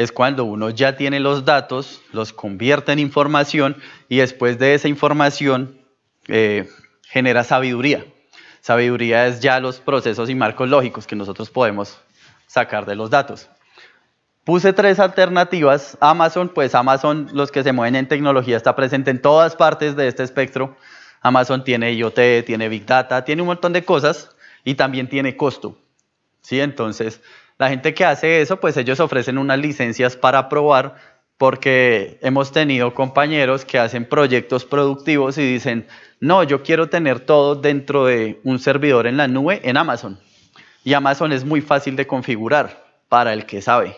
es cuando uno ya tiene los datos, los convierte en información y después de esa información eh, genera sabiduría. Sabiduría es ya los procesos y marcos lógicos que nosotros podemos sacar de los datos. Puse tres alternativas. Amazon, pues Amazon, los que se mueven en tecnología, está presente en todas partes de este espectro. Amazon tiene IoT, tiene Big Data, tiene un montón de cosas y también tiene costo. ¿Sí? Entonces, la gente que hace eso, pues ellos ofrecen unas licencias para probar porque hemos tenido compañeros que hacen proyectos productivos y dicen, no, yo quiero tener todo dentro de un servidor en la nube en Amazon. Y Amazon es muy fácil de configurar para el que sabe.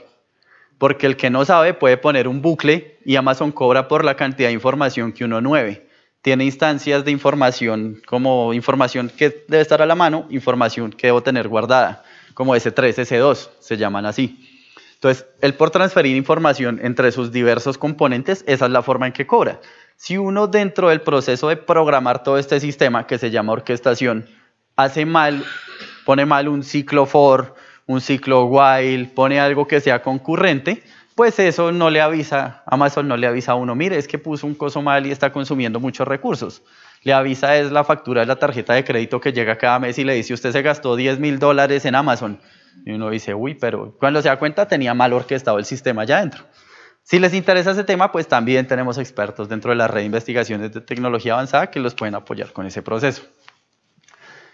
Porque el que no sabe puede poner un bucle y Amazon cobra por la cantidad de información que uno nueve. Tiene instancias de información como información que debe estar a la mano, información que debo tener guardada como S3, S2, se llaman así. Entonces, él por transferir información entre sus diversos componentes, esa es la forma en que cobra. Si uno dentro del proceso de programar todo este sistema que se llama orquestación, hace mal, pone mal un ciclo for, un ciclo while, pone algo que sea concurrente, pues eso no le avisa, Amazon no le avisa a uno, mire, es que puso un coso mal y está consumiendo muchos recursos le avisa es la factura de la tarjeta de crédito que llega cada mes y le dice, usted se gastó 10 mil dólares en Amazon. Y uno dice, uy, pero cuando se da cuenta tenía mal orquestado el sistema allá adentro. Si les interesa ese tema, pues también tenemos expertos dentro de la red de investigaciones de tecnología avanzada que los pueden apoyar con ese proceso.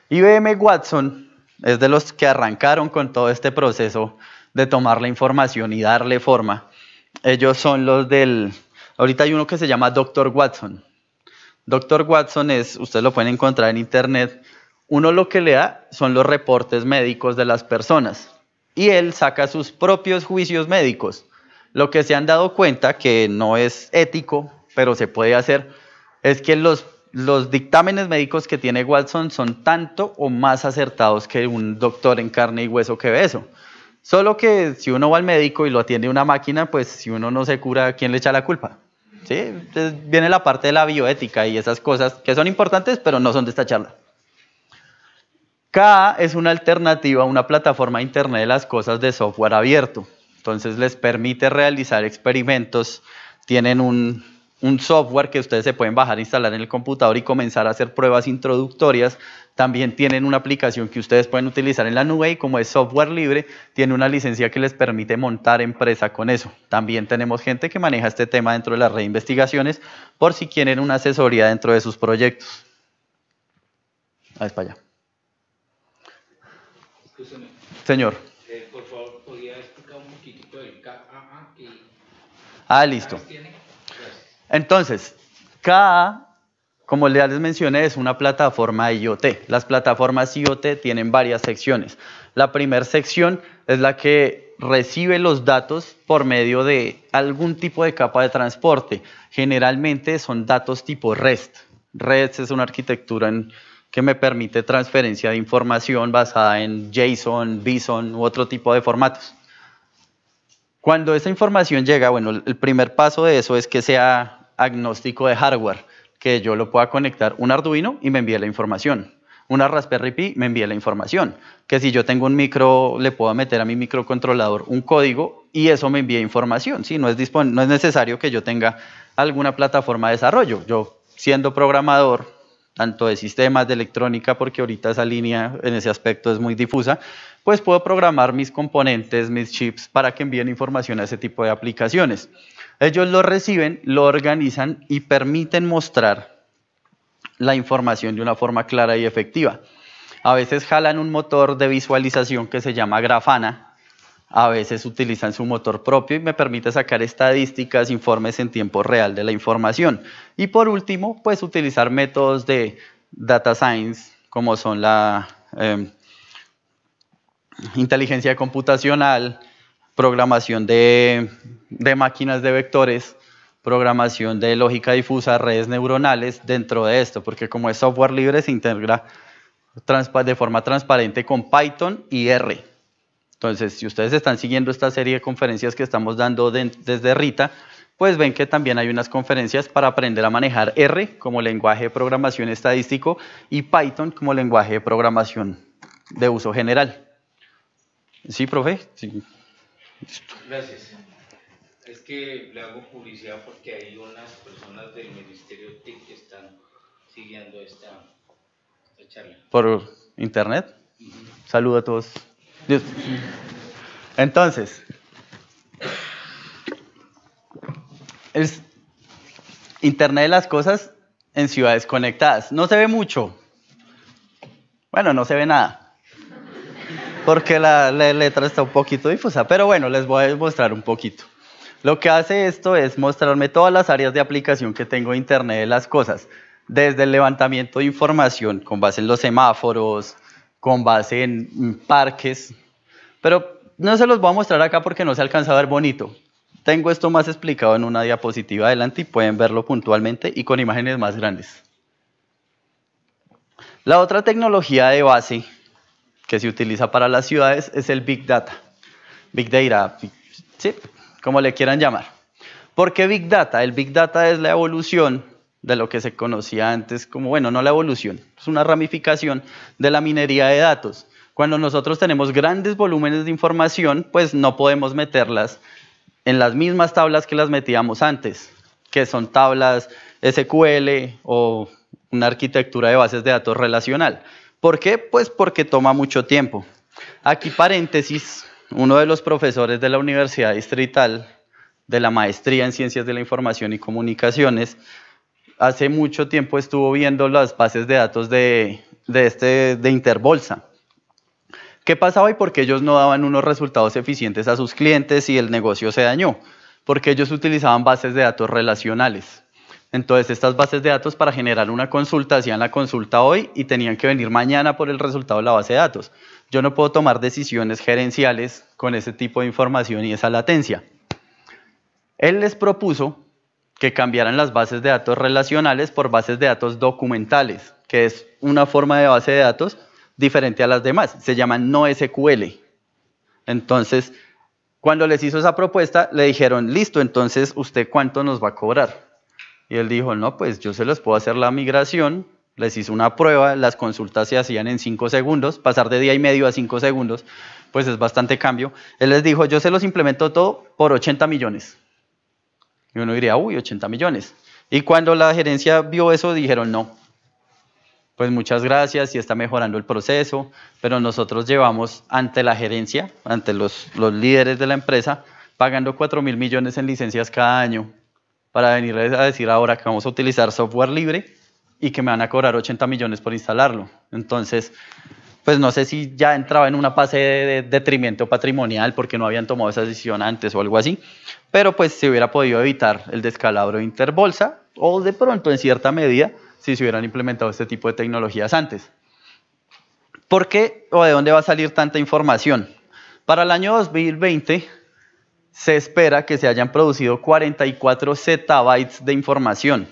IBM Watson es de los que arrancaron con todo este proceso de tomar la información y darle forma. Ellos son los del... Ahorita hay uno que se llama Dr. Watson. Doctor Watson es, ustedes lo pueden encontrar en internet, uno lo que le da son los reportes médicos de las personas y él saca sus propios juicios médicos. Lo que se han dado cuenta, que no es ético, pero se puede hacer, es que los, los dictámenes médicos que tiene Watson son tanto o más acertados que un doctor en carne y hueso que ve eso. Solo que si uno va al médico y lo atiende una máquina, pues si uno no se cura, ¿quién le echa la culpa? viene la parte de la bioética y esas cosas que son importantes, pero no son de esta charla. K es una alternativa a una plataforma Internet de las cosas de software abierto. Entonces les permite realizar experimentos, tienen un, un software que ustedes se pueden bajar, instalar en el computador y comenzar a hacer pruebas introductorias. También tienen una aplicación que ustedes pueden utilizar en la nube y como es software libre, tiene una licencia que les permite montar empresa con eso. También tenemos gente que maneja este tema dentro de las red investigaciones por si quieren una asesoría dentro de sus proyectos. A ver, para allá. Señor. Eh, por favor, ¿podría explicar un poquitito del ah, ah, ah, listo. Entonces, KA, como ya les mencioné, es una plataforma IoT. Las plataformas IoT tienen varias secciones. La primera sección es la que recibe los datos por medio de algún tipo de capa de transporte. Generalmente son datos tipo REST. REST es una arquitectura que me permite transferencia de información basada en JSON, BISON u otro tipo de formatos. Cuando esa información llega, bueno, el primer paso de eso es que sea agnóstico de hardware, que yo lo pueda conectar un Arduino y me envíe la información. Una Raspberry Pi me envíe la información. Que si yo tengo un micro, le puedo meter a mi microcontrolador un código y eso me envíe información. ¿sí? No, es no es necesario que yo tenga alguna plataforma de desarrollo. Yo, siendo programador, tanto de sistemas, de electrónica, porque ahorita esa línea en ese aspecto es muy difusa, pues puedo programar mis componentes, mis chips, para que envíen información a ese tipo de aplicaciones. Ellos lo reciben, lo organizan y permiten mostrar la información de una forma clara y efectiva. A veces jalan un motor de visualización que se llama Grafana, a veces utilizan su motor propio y me permite sacar estadísticas, informes en tiempo real de la información. Y por último, pues utilizar métodos de data science como son la em, inteligencia computacional, programación de, máquinas de vectores, programación de lógica difusa, redes neuronales dentro de esto, porque como es software libre se integra de forma transparente con Python y R. Entonces, si ustedes están siguiendo esta serie de conferencias que estamos dando desde Rita, pues ven que también hay unas conferencias para aprender a manejar R como lenguaje de programación estadístico y Python como lenguaje de programación de uso general. ¿Sí, profe? Sí. Gracias. Es que le hago publicidad porque hay unas personas del Ministerio TIC que están siguiendo esta, charla. ¿Por internet? Saludo a todos. Entonces, es Internet de las Cosas en ciudades conectadas. No se ve mucho. Bueno, no se ve nada porque la, letra está un poquito difusa, pero bueno, les voy a mostrar un poquito. Lo que hace esto es mostrarme todas las áreas de aplicación que tengo Internet de las cosas, desde el levantamiento de información con base en los semáforos, con base en parques, pero no se los voy a mostrar acá porque no se alcanza a ver bonito. Tengo esto más explicado en una diapositiva adelante y pueden verlo puntualmente y con imágenes más grandes. La otra tecnología de base que se utiliza para las ciudades es el Big Data. Big Data, sí, como le quieran llamar. ¿Por qué Big Data? El Big Data es la evolución de lo que se conocía antes como, bueno, no la evolución, es una ramificación de la minería de datos. Cuando nosotros tenemos grandes volúmenes de información, pues no podemos meterlas en las mismas tablas que las metíamos antes, que son tablas SQL o una arquitectura de bases de datos relacional. ¿Por qué? Pues porque toma mucho tiempo. Aquí paréntesis, uno de los profesores de la Universidad Distrital de la Maestría en Ciencias de la Información y Comunicaciones, hace mucho tiempo estuvo viendo las bases de datos de, de, este, de Interbolsa. ¿Qué pasaba y por qué ellos no daban unos resultados eficientes a sus clientes y el negocio se dañó? Porque ellos utilizaban bases de datos relacionales. Entonces, estas bases de datos para generar una consulta hacían la consulta hoy y tenían que venir mañana por el resultado de la base de datos. Yo no puedo tomar decisiones gerenciales con ese tipo de información y esa latencia. Él les propuso que cambiaran las bases de datos relacionales por bases de datos documentales, que es una forma de base de datos diferente a las demás. Se llaman no Entonces, cuando les hizo esa propuesta, le dijeron, listo, entonces, ¿usted cuánto nos va a cobrar? Y él dijo, no, pues yo se los puedo hacer la migración, les hice una prueba, las consultas se hacían en cinco segundos, pasar de día y medio a cinco segundos, pues es bastante cambio. Él les dijo, yo se los implemento todo por 80 millones. Y uno diría, uy, 80 millones. Y cuando la gerencia vio eso, dijeron, no, pues muchas gracias, y está mejorando el proceso, pero nosotros llevamos ante la gerencia, ante los, los líderes de la empresa, pagando 4 mil millones en licencias cada año para venirles a decir ahora que vamos a utilizar software libre y que me van a cobrar 80 millones por instalarlo. Entonces, pues no sé si ya entraba en una fase de detrimento patrimonial porque no habían tomado esa decisión antes o algo así, pero pues se hubiera podido evitar el descalabro de Interbolsa o de pronto en cierta medida si se hubieran implementado este tipo de tecnologías antes. ¿Por qué o de dónde va a salir tanta información? Para el año 2020 se espera que se hayan producido 44 zettabytes de información.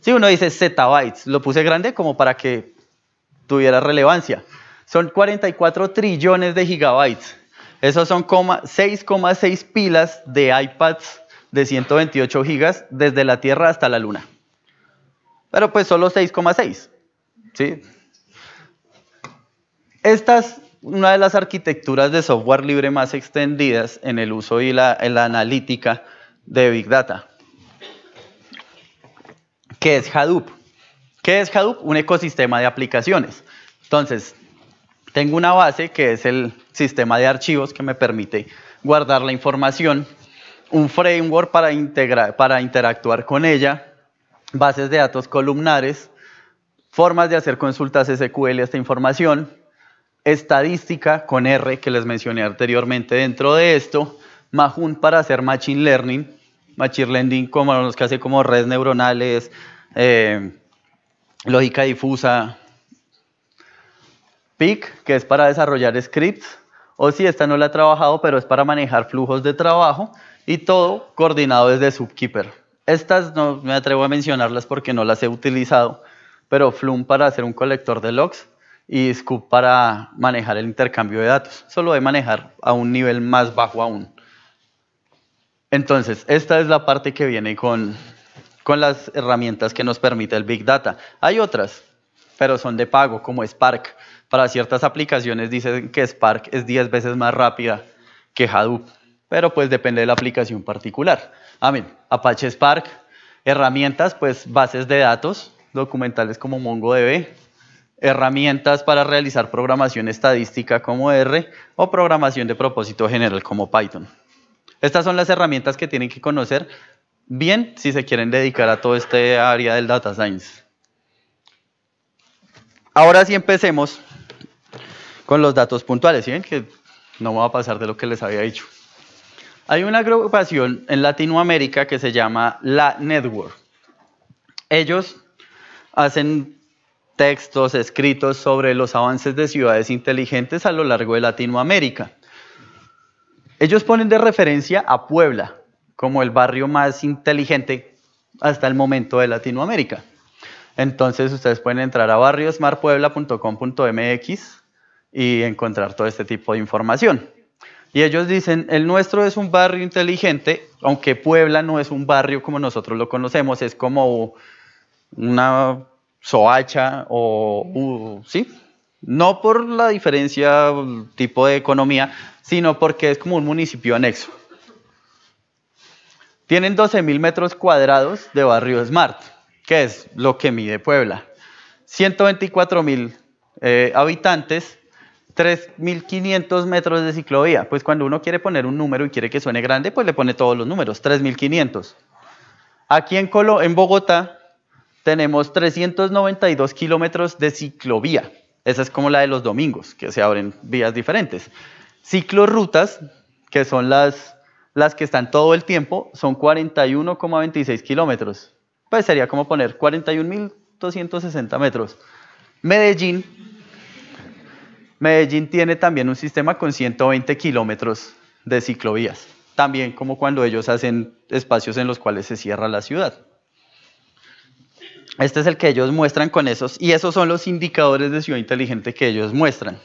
Si uno dice zettabytes, lo puse grande como para que tuviera relevancia. Son 44 trillones de gigabytes. Esos son 6,6 pilas de iPads de 128 gigas desde la Tierra hasta la Luna. Pero pues solo 6,6. ¿sí? Estas una de las arquitecturas de software libre más extendidas en el uso y la, analítica de Big Data, que es Hadoop. ¿Qué es Hadoop? Un ecosistema de aplicaciones. Entonces, tengo una base que es el sistema de archivos que me permite guardar la información, un framework para, para interactuar con ella, bases de datos columnares, formas de hacer consultas SQL a esta información, estadística con R que les mencioné anteriormente. Dentro de esto, Mahun para hacer Machine Learning, Machine Learning como los que hace como redes neuronales, eh, lógica difusa, PIC, que es para desarrollar scripts, o si esta no la ha trabajado, pero es para manejar flujos de trabajo, y todo coordinado desde Subkeeper. Estas no me atrevo a mencionarlas porque no las he utilizado, pero Flum para hacer un colector de logs, y Scoop para manejar el intercambio de datos. Solo de manejar a un nivel más bajo aún. Entonces, esta es la parte que viene con, con las herramientas que nos permite el Big Data. Hay otras, pero son de pago, como Spark. Para ciertas aplicaciones dicen que Spark es 10 veces más rápida que Hadoop, pero pues depende de la aplicación particular. Amén. Apache Spark, herramientas, pues bases de datos, documentales como MongoDB, herramientas para realizar programación estadística como R o programación de propósito general como Python. Estas son las herramientas que tienen que conocer bien si se quieren dedicar a todo este área del data science. Ahora sí empecemos con los datos puntuales, ¿sí Que no me va a pasar de lo que les había dicho. Hay una agrupación en Latinoamérica que se llama La Network. Ellos hacen textos escritos sobre los avances de ciudades inteligentes a lo largo de Latinoamérica. Ellos ponen de referencia a Puebla como el barrio más inteligente hasta el momento de Latinoamérica. Entonces ustedes pueden entrar a barriosmarpuebla.com.mx y encontrar todo este tipo de información. Y ellos dicen, el nuestro es un barrio inteligente, aunque Puebla no es un barrio como nosotros lo conocemos, es como una Soacha o sí, no por la diferencia tipo de economía, sino porque es como un municipio anexo. Tienen 12.000 metros cuadrados de barrio Smart, que es lo que mide Puebla. 124 mil eh, habitantes, 3.500 metros de ciclovía. Pues cuando uno quiere poner un número y quiere que suene grande, pues le pone todos los números, 3.500. Aquí en, Colo en Bogotá tenemos 392 kilómetros de ciclovía. Esa es como la de los domingos, que se abren vías diferentes. Ciclorrutas, que son las, que están todo el tiempo, son 41,26 kilómetros. Pues sería como poner 41.260 metros. Medellín, Medellín tiene también un sistema con 120 kilómetros de ciclovías. También como cuando ellos hacen espacios en los cuales se cierra la ciudad. Este es el que ellos muestran con esos, y esos son los indicadores de ciudad inteligente que ellos muestran.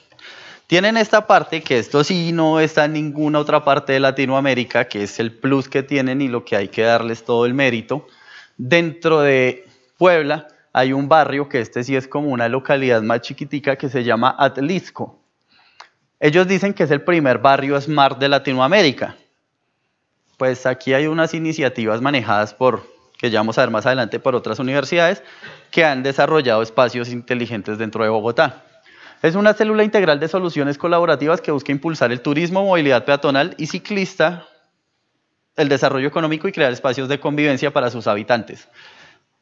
Tienen esta parte, que esto sí no está en ninguna otra parte de Latinoamérica, que es el plus que tienen y lo que hay que darles todo el mérito. Dentro de Puebla hay un barrio, que este sí es como una localidad más chiquitica, que se llama Atlisco. Ellos dicen que es el primer barrio smart de Latinoamérica. Pues aquí hay unas iniciativas manejadas por que ya vamos a ver más adelante por otras universidades, que han desarrollado espacios inteligentes dentro de Bogotá. Es una célula integral de soluciones colaborativas que busca impulsar el turismo, movilidad peatonal y ciclista, el desarrollo económico y crear espacios de convivencia para sus habitantes.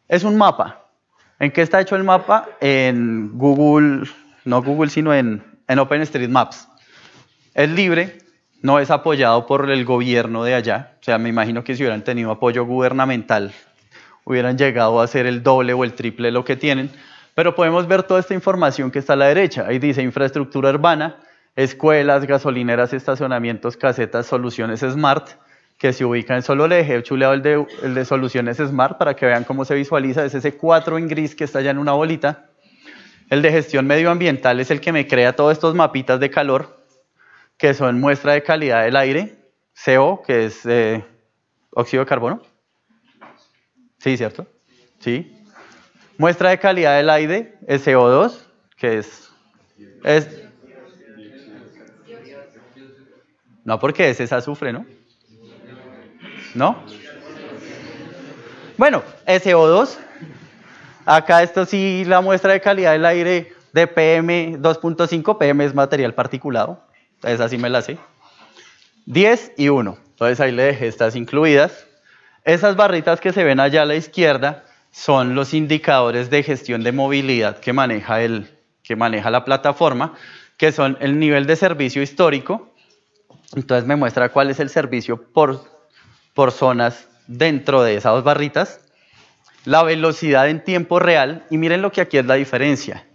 Es un mapa. ¿En qué está hecho el mapa? En Google, no Google, sino en, en OpenStreetMaps. Es libre, no es apoyado por el gobierno de allá. O sea, me imagino que si hubieran tenido apoyo gubernamental hubieran llegado a ser el doble o el triple de lo que tienen. Pero podemos ver toda esta información que está a la derecha. Ahí dice infraestructura urbana, escuelas, gasolineras, estacionamientos, casetas, soluciones Smart, que se ubica en solo el eje. He chuleado el de, soluciones Smart para que vean cómo se visualiza. Es ese 4 en gris que está allá en una bolita. El de gestión medioambiental es el que me crea todos estos mapitas de calor, que son muestra de calidad del aire, CO, que es eh, óxido de carbono, Sí, ¿cierto? Sí. Muestra de calidad del aire, so 2 que es, es... No, porque ese es azufre, ¿no? ¿No? Bueno, so 2 Acá esto sí, la muestra de calidad del aire de PM 2.5, PM es material particulado, esa sí me la sé. 10 y 1, entonces ahí le dejé estas incluidas. Esas barritas que se ven allá a la izquierda son los indicadores de gestión de movilidad que maneja, el, que maneja la plataforma, que son el nivel de servicio histórico. Entonces me muestra cuál es el servicio por, por zonas dentro de esas dos barritas. La velocidad en tiempo real. Y miren lo que aquí es la diferencia.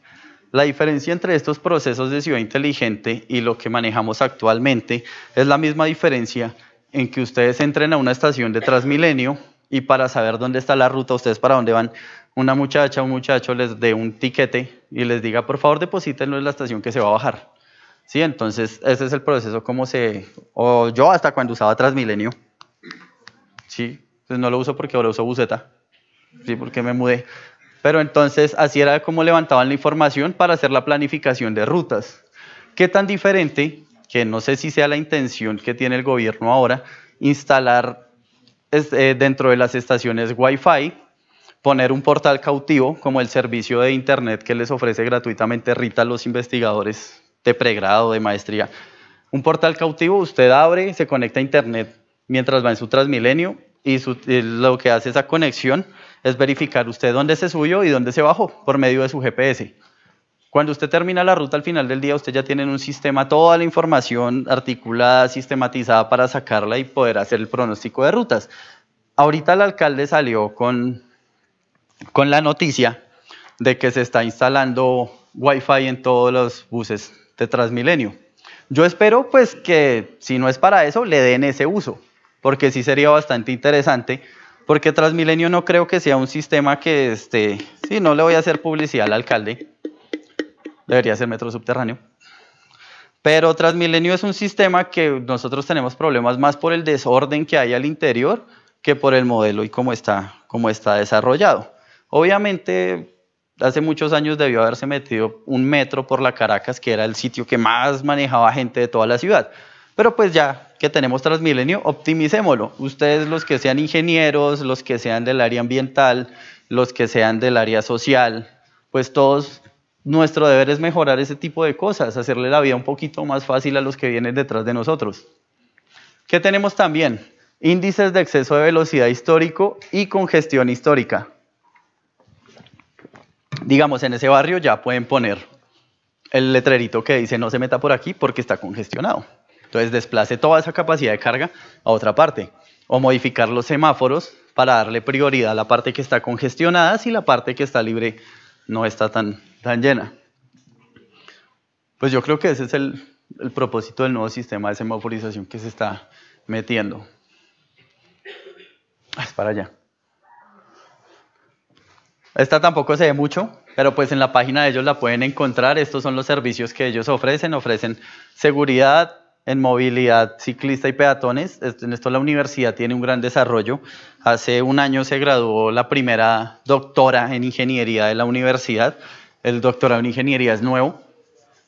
La diferencia entre estos procesos de ciudad inteligente y lo que manejamos actualmente es la misma diferencia en que ustedes entren a una estación de Transmilenio y para saber dónde está la ruta, ustedes para dónde van, una muchacha o un muchacho les dé un tiquete y les diga, por favor, deposítenlo en la estación que se va a bajar. Sí, entonces ese es el proceso como se, o yo hasta cuando usaba Transmilenio, sí, pues no lo uso porque ahora uso buceta, sí, porque me mudé. Pero entonces así era como levantaban la información para hacer la planificación de rutas. ¿Qué tan diferente que no sé si sea la intención que tiene el gobierno ahora, instalar eh, dentro de las estaciones Wi-Fi, poner un portal cautivo como el servicio de Internet que les ofrece gratuitamente Rita a los investigadores de pregrado, de maestría. Un portal cautivo, usted abre, se conecta a Internet mientras va en su Transmilenio y, y eh, lo que hace esa conexión es verificar usted dónde se subió y dónde se bajó por medio de su GPS. Cuando usted termina la ruta al final del día, usted ya tiene en un sistema toda la información articulada, sistematizada para sacarla y poder hacer el pronóstico de rutas. Ahorita el alcalde salió con, con la noticia de que se está instalando Wi-Fi en todos los buses de Transmilenio. Yo espero pues que si no es para eso, le den ese uso, porque sí sería bastante interesante porque Transmilenio no creo que sea un sistema que esté, sí, no le voy a hacer publicidad al alcalde, debería ser metro subterráneo. Pero Transmilenio es un sistema que nosotros tenemos problemas más por el desorden que hay al interior que por el modelo y cómo está, cómo está desarrollado. Obviamente, hace muchos años debió haberse metido un metro por la Caracas, que era el sitio que más manejaba gente de toda la ciudad. Pero pues ya que tenemos Transmilenio, optimicémoslo. Ustedes los que sean ingenieros, los que sean del área ambiental, los que sean del área social, pues todos nuestro deber es mejorar ese tipo de cosas, hacerle la vida un poquito más fácil a los que vienen detrás de nosotros. ¿Qué tenemos también? Índices de exceso de velocidad histórico y congestión histórica. Digamos, en ese barrio ya pueden poner el letrerito que dice no se meta por aquí porque está congestionado. Entonces desplace toda esa capacidad de carga a otra parte. O modificar los semáforos para darle prioridad a la parte que está congestionada si la parte que está libre no está tan tan llena. Pues yo creo que ese es el, propósito del nuevo sistema de semaforización que se está metiendo. Es para allá. Esta tampoco se ve mucho, pero pues en la página de ellos la pueden encontrar. Estos son los servicios que ellos ofrecen. Ofrecen seguridad en movilidad ciclista y peatones. En esto la universidad tiene un gran desarrollo. Hace un año se graduó la primera doctora en ingeniería de la universidad. El doctorado en ingeniería es nuevo.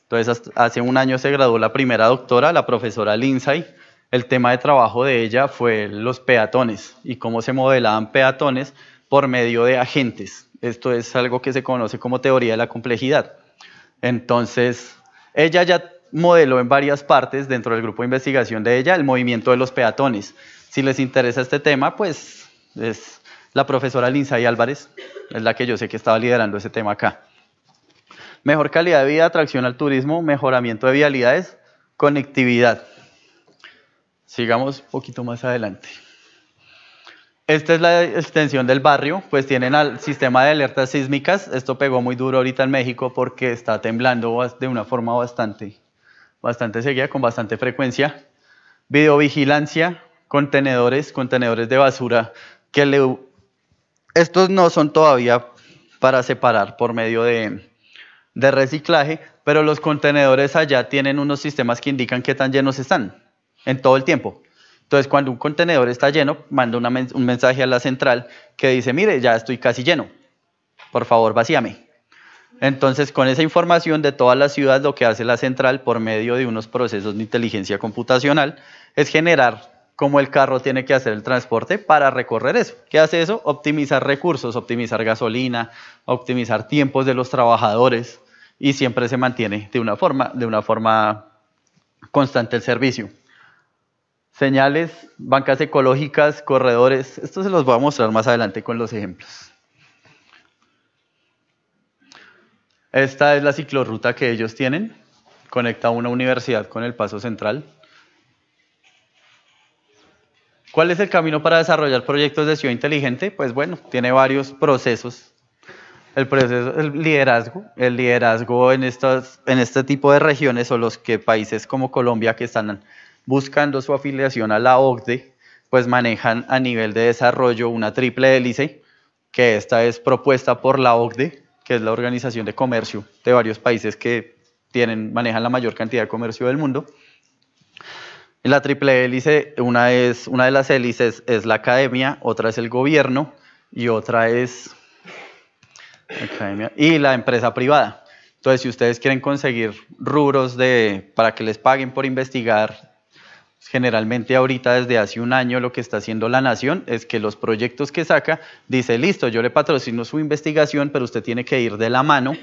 Entonces, hace un año se graduó la primera doctora, la profesora Lindsay. El tema de trabajo de ella fue los peatones y cómo se modelaban peatones por medio de agentes. Esto es algo que se conoce como teoría de la complejidad. Entonces, ella ya modeló en varias partes dentro del grupo de investigación de ella el movimiento de los peatones. Si les interesa este tema, pues es la profesora Lindsay Álvarez, es la que yo sé que estaba liderando ese tema acá mejor calidad de vida, atracción al turismo, mejoramiento de vialidades, conectividad. Sigamos un poquito más adelante. Esta es la extensión del barrio, pues tienen al sistema de alertas sísmicas. Esto pegó muy duro ahorita en México porque está temblando de una forma bastante, bastante seguida, con bastante frecuencia. Videovigilancia, contenedores, contenedores de basura, que le... estos no son todavía para separar por medio de, de reciclaje, pero los contenedores allá tienen unos sistemas que indican qué tan llenos están en todo el tiempo. Entonces, cuando un contenedor está lleno, manda un mensaje a la central que dice, mire, ya estoy casi lleno, por favor, vacíame. Entonces, con esa información de todas las ciudades, lo que hace la central por medio de unos procesos de inteligencia computacional es generar cómo el carro tiene que hacer el transporte para recorrer eso. ¿Qué hace eso? Optimizar recursos, optimizar gasolina, optimizar tiempos de los trabajadores, y siempre se mantiene de una forma, de una forma constante el servicio. Señales, bancas ecológicas, corredores, esto se los voy a mostrar más adelante con los ejemplos. Esta es la ciclorruta que ellos tienen, conecta una universidad con el Paso Central. ¿Cuál es el camino para desarrollar proyectos de ciudad inteligente? Pues bueno, tiene varios procesos el liderazgo, el liderazgo en, estas, en este tipo de regiones o los que países como Colombia que están buscando su afiliación a la OCDE, pues manejan a nivel de desarrollo una triple hélice, que esta es propuesta por la OCDE, que es la organización de comercio de varios países que tienen, manejan la mayor cantidad de comercio del mundo. la triple hélice, una, es, una de las hélices es la academia, otra es el gobierno y otra es y la empresa privada. Entonces, si ustedes quieren conseguir rubros de, para que les paguen por investigar, pues, generalmente ahorita desde hace un año lo que está haciendo la Nación es que los proyectos que saca, dice, listo, yo le patrocino su investigación, pero usted tiene que ir de la mano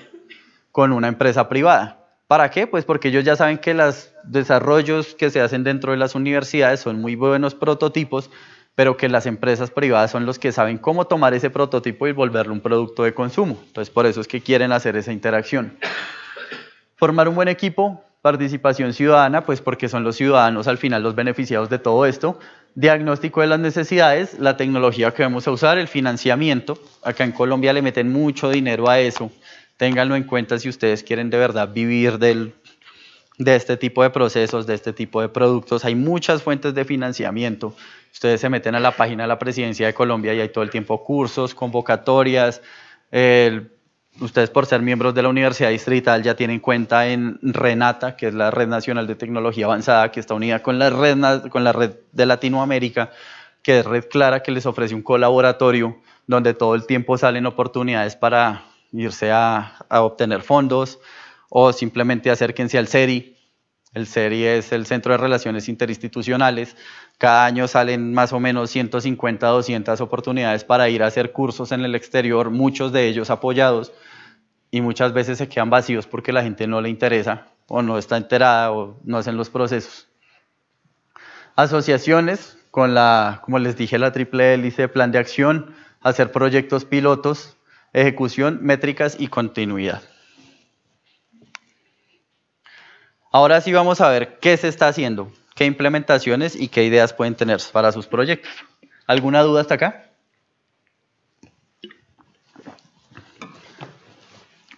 con una empresa privada. ¿Para qué? Pues porque ellos ya saben que los desarrollos que se hacen dentro de las universidades son muy buenos prototipos pero que las empresas privadas son los que saben cómo tomar ese prototipo y volverlo un producto de consumo. Entonces, por eso es que quieren hacer esa interacción. Formar un buen equipo, participación ciudadana, pues porque son los ciudadanos al final los beneficiados de todo esto, diagnóstico de las necesidades, la tecnología que vamos a usar, el financiamiento, acá en Colombia le meten mucho dinero a eso, ténganlo en cuenta si ustedes quieren de verdad vivir del, de este tipo de procesos, de este tipo de productos, hay muchas fuentes de financiamiento, Ustedes se meten a la página de la Presidencia de Colombia y hay todo el tiempo cursos, convocatorias. ustedes por ser miembros de la Universidad Distrital ya tienen cuenta en Renata, que es la Red Nacional de Tecnología Avanzada, que está unida con la Red, de Latinoamérica, que es Red Clara, que les ofrece un colaboratorio donde todo el tiempo salen oportunidades para irse a, obtener fondos o simplemente acérquense al CERI, el CERI es el Centro de Relaciones Interinstitucionales. Cada año salen más o menos 150, 200 oportunidades para ir a hacer cursos en el exterior, muchos de ellos apoyados, y muchas veces se quedan vacíos porque la gente no le interesa o no está enterada o no hacen los procesos. Asociaciones, con la, como les dije, la triple hélice plan de acción, hacer proyectos pilotos, ejecución, métricas y continuidad. Ahora sí vamos a ver qué se está haciendo, qué implementaciones y qué ideas pueden tener para sus proyectos. ¿Alguna duda hasta acá?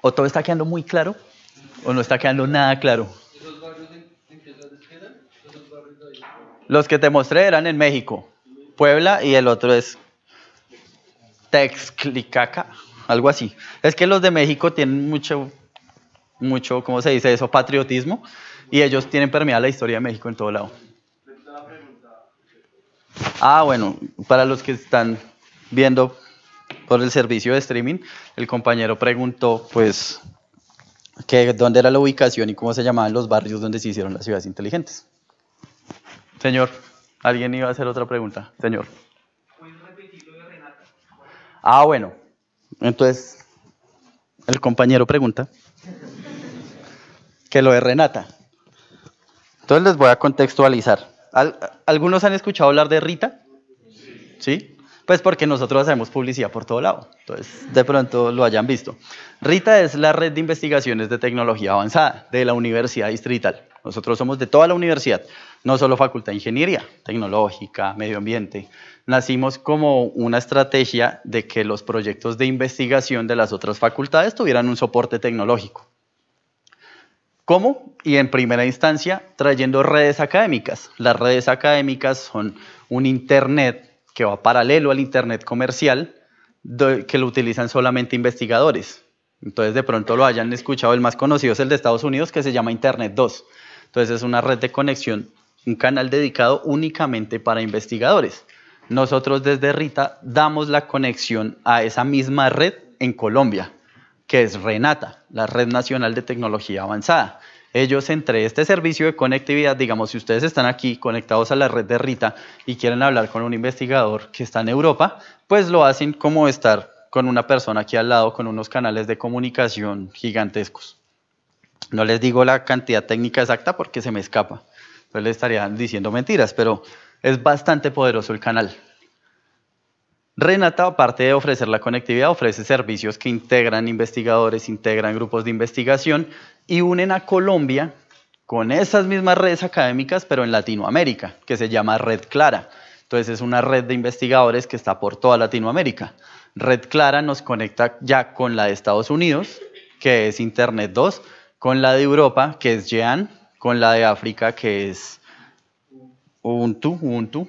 ¿O todo está quedando muy claro? ¿O no está quedando nada claro? Los que te mostré eran en México, Puebla y el otro es Texclicaca, algo así. Es que los de México tienen mucho mucho, ¿cómo se dice eso? Patriotismo. Y ellos tienen permeada la historia de México en todo lado. Ah, bueno, para los que están viendo por el servicio de streaming, el compañero preguntó, pues, que dónde era la ubicación y cómo se llamaban los barrios donde se hicieron las ciudades inteligentes. Señor, alguien iba a hacer otra pregunta. Señor. Ah, bueno. Entonces, el compañero pregunta que lo de Renata. Entonces les voy a contextualizar. ¿Algunos han escuchado hablar de Rita? Sí. Pues porque nosotros hacemos publicidad por todo lado. Entonces, de pronto lo hayan visto. Rita es la red de investigaciones de tecnología avanzada de la Universidad Distrital. Nosotros somos de toda la universidad, no solo Facultad de Ingeniería, Tecnológica, Medio Ambiente. Nacimos como una estrategia de que los proyectos de investigación de las otras facultades tuvieran un soporte tecnológico. ¿Cómo? Y en primera instancia, trayendo redes académicas. Las redes académicas son un Internet que va paralelo al Internet comercial, que lo utilizan solamente investigadores. Entonces, de pronto lo hayan escuchado, el más conocido es el de Estados Unidos, que se llama Internet 2. Entonces, es una red de conexión, un canal dedicado únicamente para investigadores. Nosotros desde Rita damos la conexión a esa misma red en Colombia que es Renata, la Red Nacional de Tecnología Avanzada. Ellos entre este servicio de conectividad, digamos, si ustedes están aquí conectados a la red de Rita y quieren hablar con un investigador que está en Europa, pues lo hacen como estar con una persona aquí al lado con unos canales de comunicación gigantescos. No les digo la cantidad técnica exacta porque se me escapa. Entonces les estaría diciendo mentiras, pero es bastante poderoso el canal. Renata, aparte de ofrecer la conectividad, ofrece servicios que integran investigadores, integran grupos de investigación y unen a Colombia con esas mismas redes académicas, pero en Latinoamérica, que se llama Red Clara. Entonces es una red de investigadores que está por toda Latinoamérica. Red Clara nos conecta ya con la de Estados Unidos, que es Internet 2, con la de Europa, que es Jean, con la de África, que es Ubuntu, Ubuntu,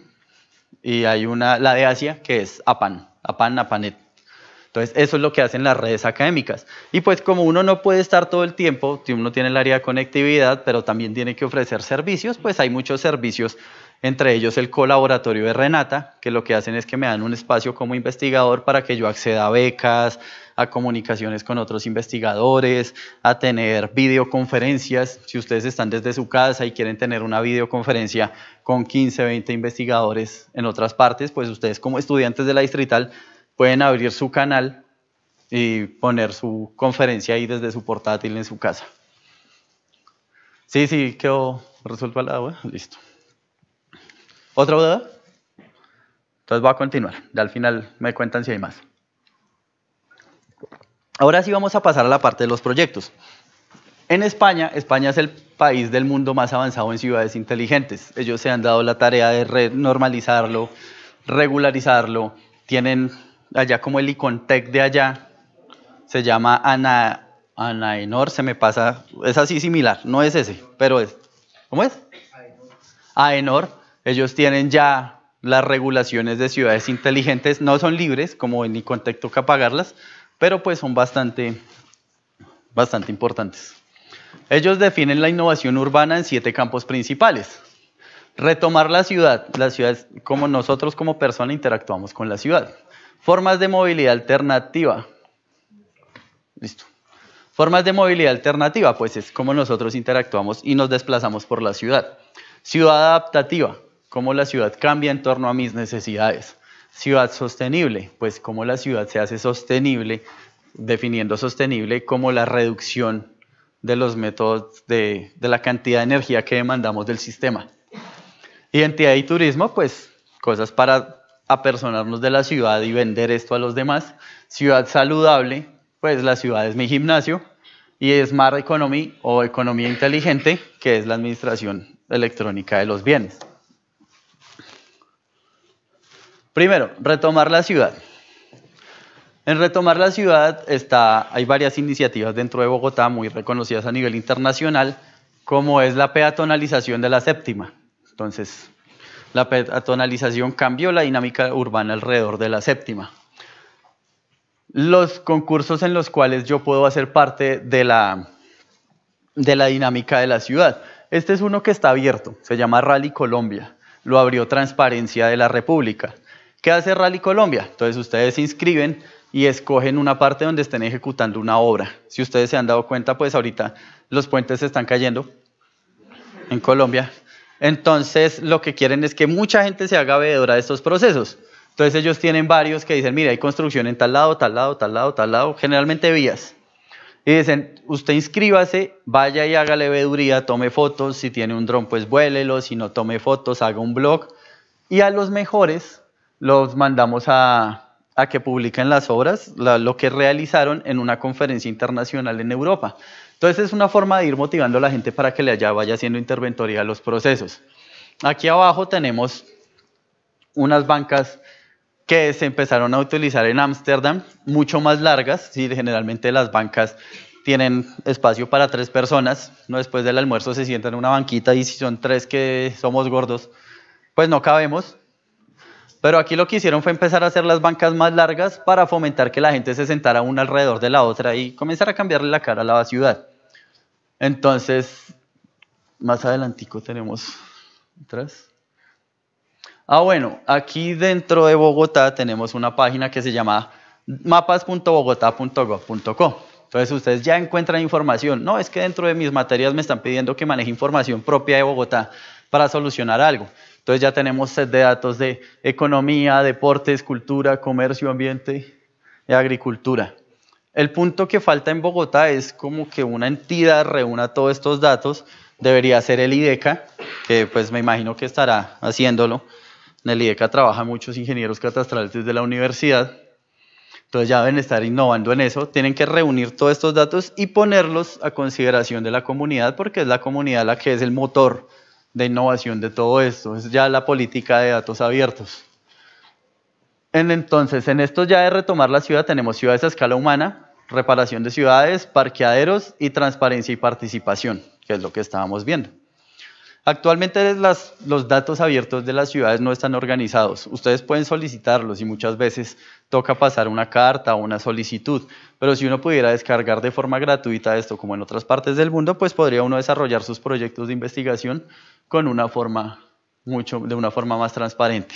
y hay una, la de Asia, que es APAN, APAN, APANET. Entonces, eso es lo que hacen las redes académicas. Y pues como uno no puede estar todo el tiempo, uno tiene el área de conectividad, pero también tiene que ofrecer servicios, pues hay muchos servicios, entre ellos el colaboratorio de Renata, que lo que hacen es que me dan un espacio como investigador para que yo acceda a becas, a comunicaciones con otros investigadores, a tener videoconferencias. Si ustedes están desde su casa y quieren tener una videoconferencia con 15, 20 investigadores en otras partes, pues ustedes como estudiantes de la distrital pueden abrir su canal y poner su conferencia ahí desde su portátil en su casa. Sí, sí, quedó resuelto la lado, Listo. ¿Otra duda? Entonces voy a continuar. Ya al final me cuentan si hay más. Ahora sí vamos a pasar a la parte de los proyectos. En España, España es el país del mundo más avanzado en ciudades inteligentes. Ellos se han dado la tarea de normalizarlo, regularizarlo. Tienen allá como el Icontec de allá, se llama Ana, Anaenor, se me pasa, es así similar, no es ese, pero es, ¿cómo es? Aenor, ellos tienen ya las regulaciones de ciudades inteligentes, no son libres, como en Icontec toca pagarlas, pero pues son bastante, bastante importantes. Ellos definen la innovación urbana en siete campos principales. Retomar la ciudad, la ciudad es como nosotros como persona interactuamos con la ciudad. Formas de movilidad alternativa. Listo. Formas de movilidad alternativa, pues es como nosotros interactuamos y nos desplazamos por la ciudad. Ciudad adaptativa, cómo la ciudad cambia en torno a mis necesidades. Ciudad sostenible, pues cómo la ciudad se hace sostenible, definiendo sostenible como la reducción de los métodos de, la cantidad de energía que demandamos del sistema. Identidad y turismo, pues cosas para apersonarnos de la ciudad y vender esto a los demás. Ciudad saludable, pues la ciudad es mi gimnasio. Y Smart Economy o economía inteligente, que es la administración electrónica de los bienes. Primero, retomar la ciudad. En retomar la ciudad está, hay varias iniciativas dentro de Bogotá muy reconocidas a nivel internacional, como es la peatonalización de la séptima. Entonces, la peatonalización cambió la dinámica urbana alrededor de la séptima. Los concursos en los cuales yo puedo hacer parte de la, de la dinámica de la ciudad. Este es uno que está abierto, se llama Rally Colombia, lo abrió Transparencia de la República. ¿Qué hace Rally Colombia? Entonces ustedes se inscriben y escogen una parte donde estén ejecutando una obra. Si ustedes se han dado cuenta, pues ahorita los puentes se están cayendo en Colombia. Entonces lo que quieren es que mucha gente se haga veedora de estos procesos. Entonces ellos tienen varios que dicen, mira, hay construcción en tal lado, tal lado, tal lado, tal lado, generalmente vías. Y dicen, usted inscríbase, vaya y la veeduría, tome fotos, si tiene un dron pues vuélelo, si no tome fotos, haga un blog. Y a los mejores los mandamos a, que publiquen las obras, lo que realizaron en una conferencia internacional en Europa. Entonces es una forma de ir motivando a la gente para que le allá vaya haciendo interventoría a los procesos. Aquí abajo tenemos unas bancas que se empezaron a utilizar en Ámsterdam, mucho más largas, sí, generalmente las bancas tienen espacio para tres personas, ¿no? después del almuerzo se sientan en una banquita y si son tres que somos gordos, pues no cabemos, pero aquí lo que hicieron fue empezar a hacer las bancas más largas para fomentar que la gente se sentara una alrededor de la otra y comenzar a cambiarle la cara a la ciudad. Entonces, más adelantico tenemos Ah, bueno, aquí dentro de Bogotá tenemos una página que se llama mapas.bogotá.gov.co. Entonces ustedes ya encuentran información. No, es que dentro de mis materias me están pidiendo que maneje información propia de Bogotá para solucionar algo. Entonces ya tenemos set de datos de economía, deportes, cultura, comercio, ambiente y agricultura. El punto que falta en Bogotá es como que una entidad reúna todos estos datos. Debería ser el IDECA, que pues me imagino que estará haciéndolo. En el IDECA trabajan muchos ingenieros catastrales desde la universidad. Entonces ya deben estar innovando en eso. Tienen que reunir todos estos datos y ponerlos a consideración de la comunidad, porque es la comunidad la que es el motor de innovación de todo esto, es ya la política de datos abiertos. Entonces, en esto ya de retomar la ciudad tenemos ciudades a escala humana, reparación de ciudades, parqueaderos y transparencia y participación, que es lo que estábamos viendo. Actualmente los datos abiertos de las ciudades no están organizados. Ustedes pueden solicitarlos y muchas veces toca pasar una carta o una solicitud, pero si uno pudiera descargar de forma gratuita esto como en otras partes del mundo, pues podría uno desarrollar sus proyectos de investigación con una forma mucho, de una forma más transparente.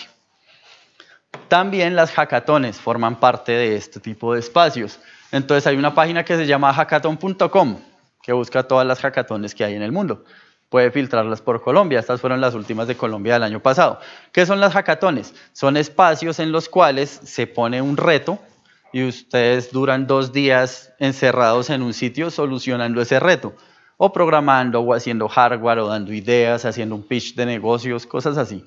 También las hackatones forman parte de este tipo de espacios. Entonces hay una página que se llama hackathon.com que busca todas las hackatones que hay en el mundo. Puede filtrarlas por Colombia. Estas fueron las últimas de Colombia del año pasado. ¿Qué son las hackatones? Son espacios en los cuales se pone un reto y ustedes duran dos días encerrados en un sitio solucionando ese reto o programando o haciendo hardware o dando ideas, haciendo un pitch de negocios, cosas así.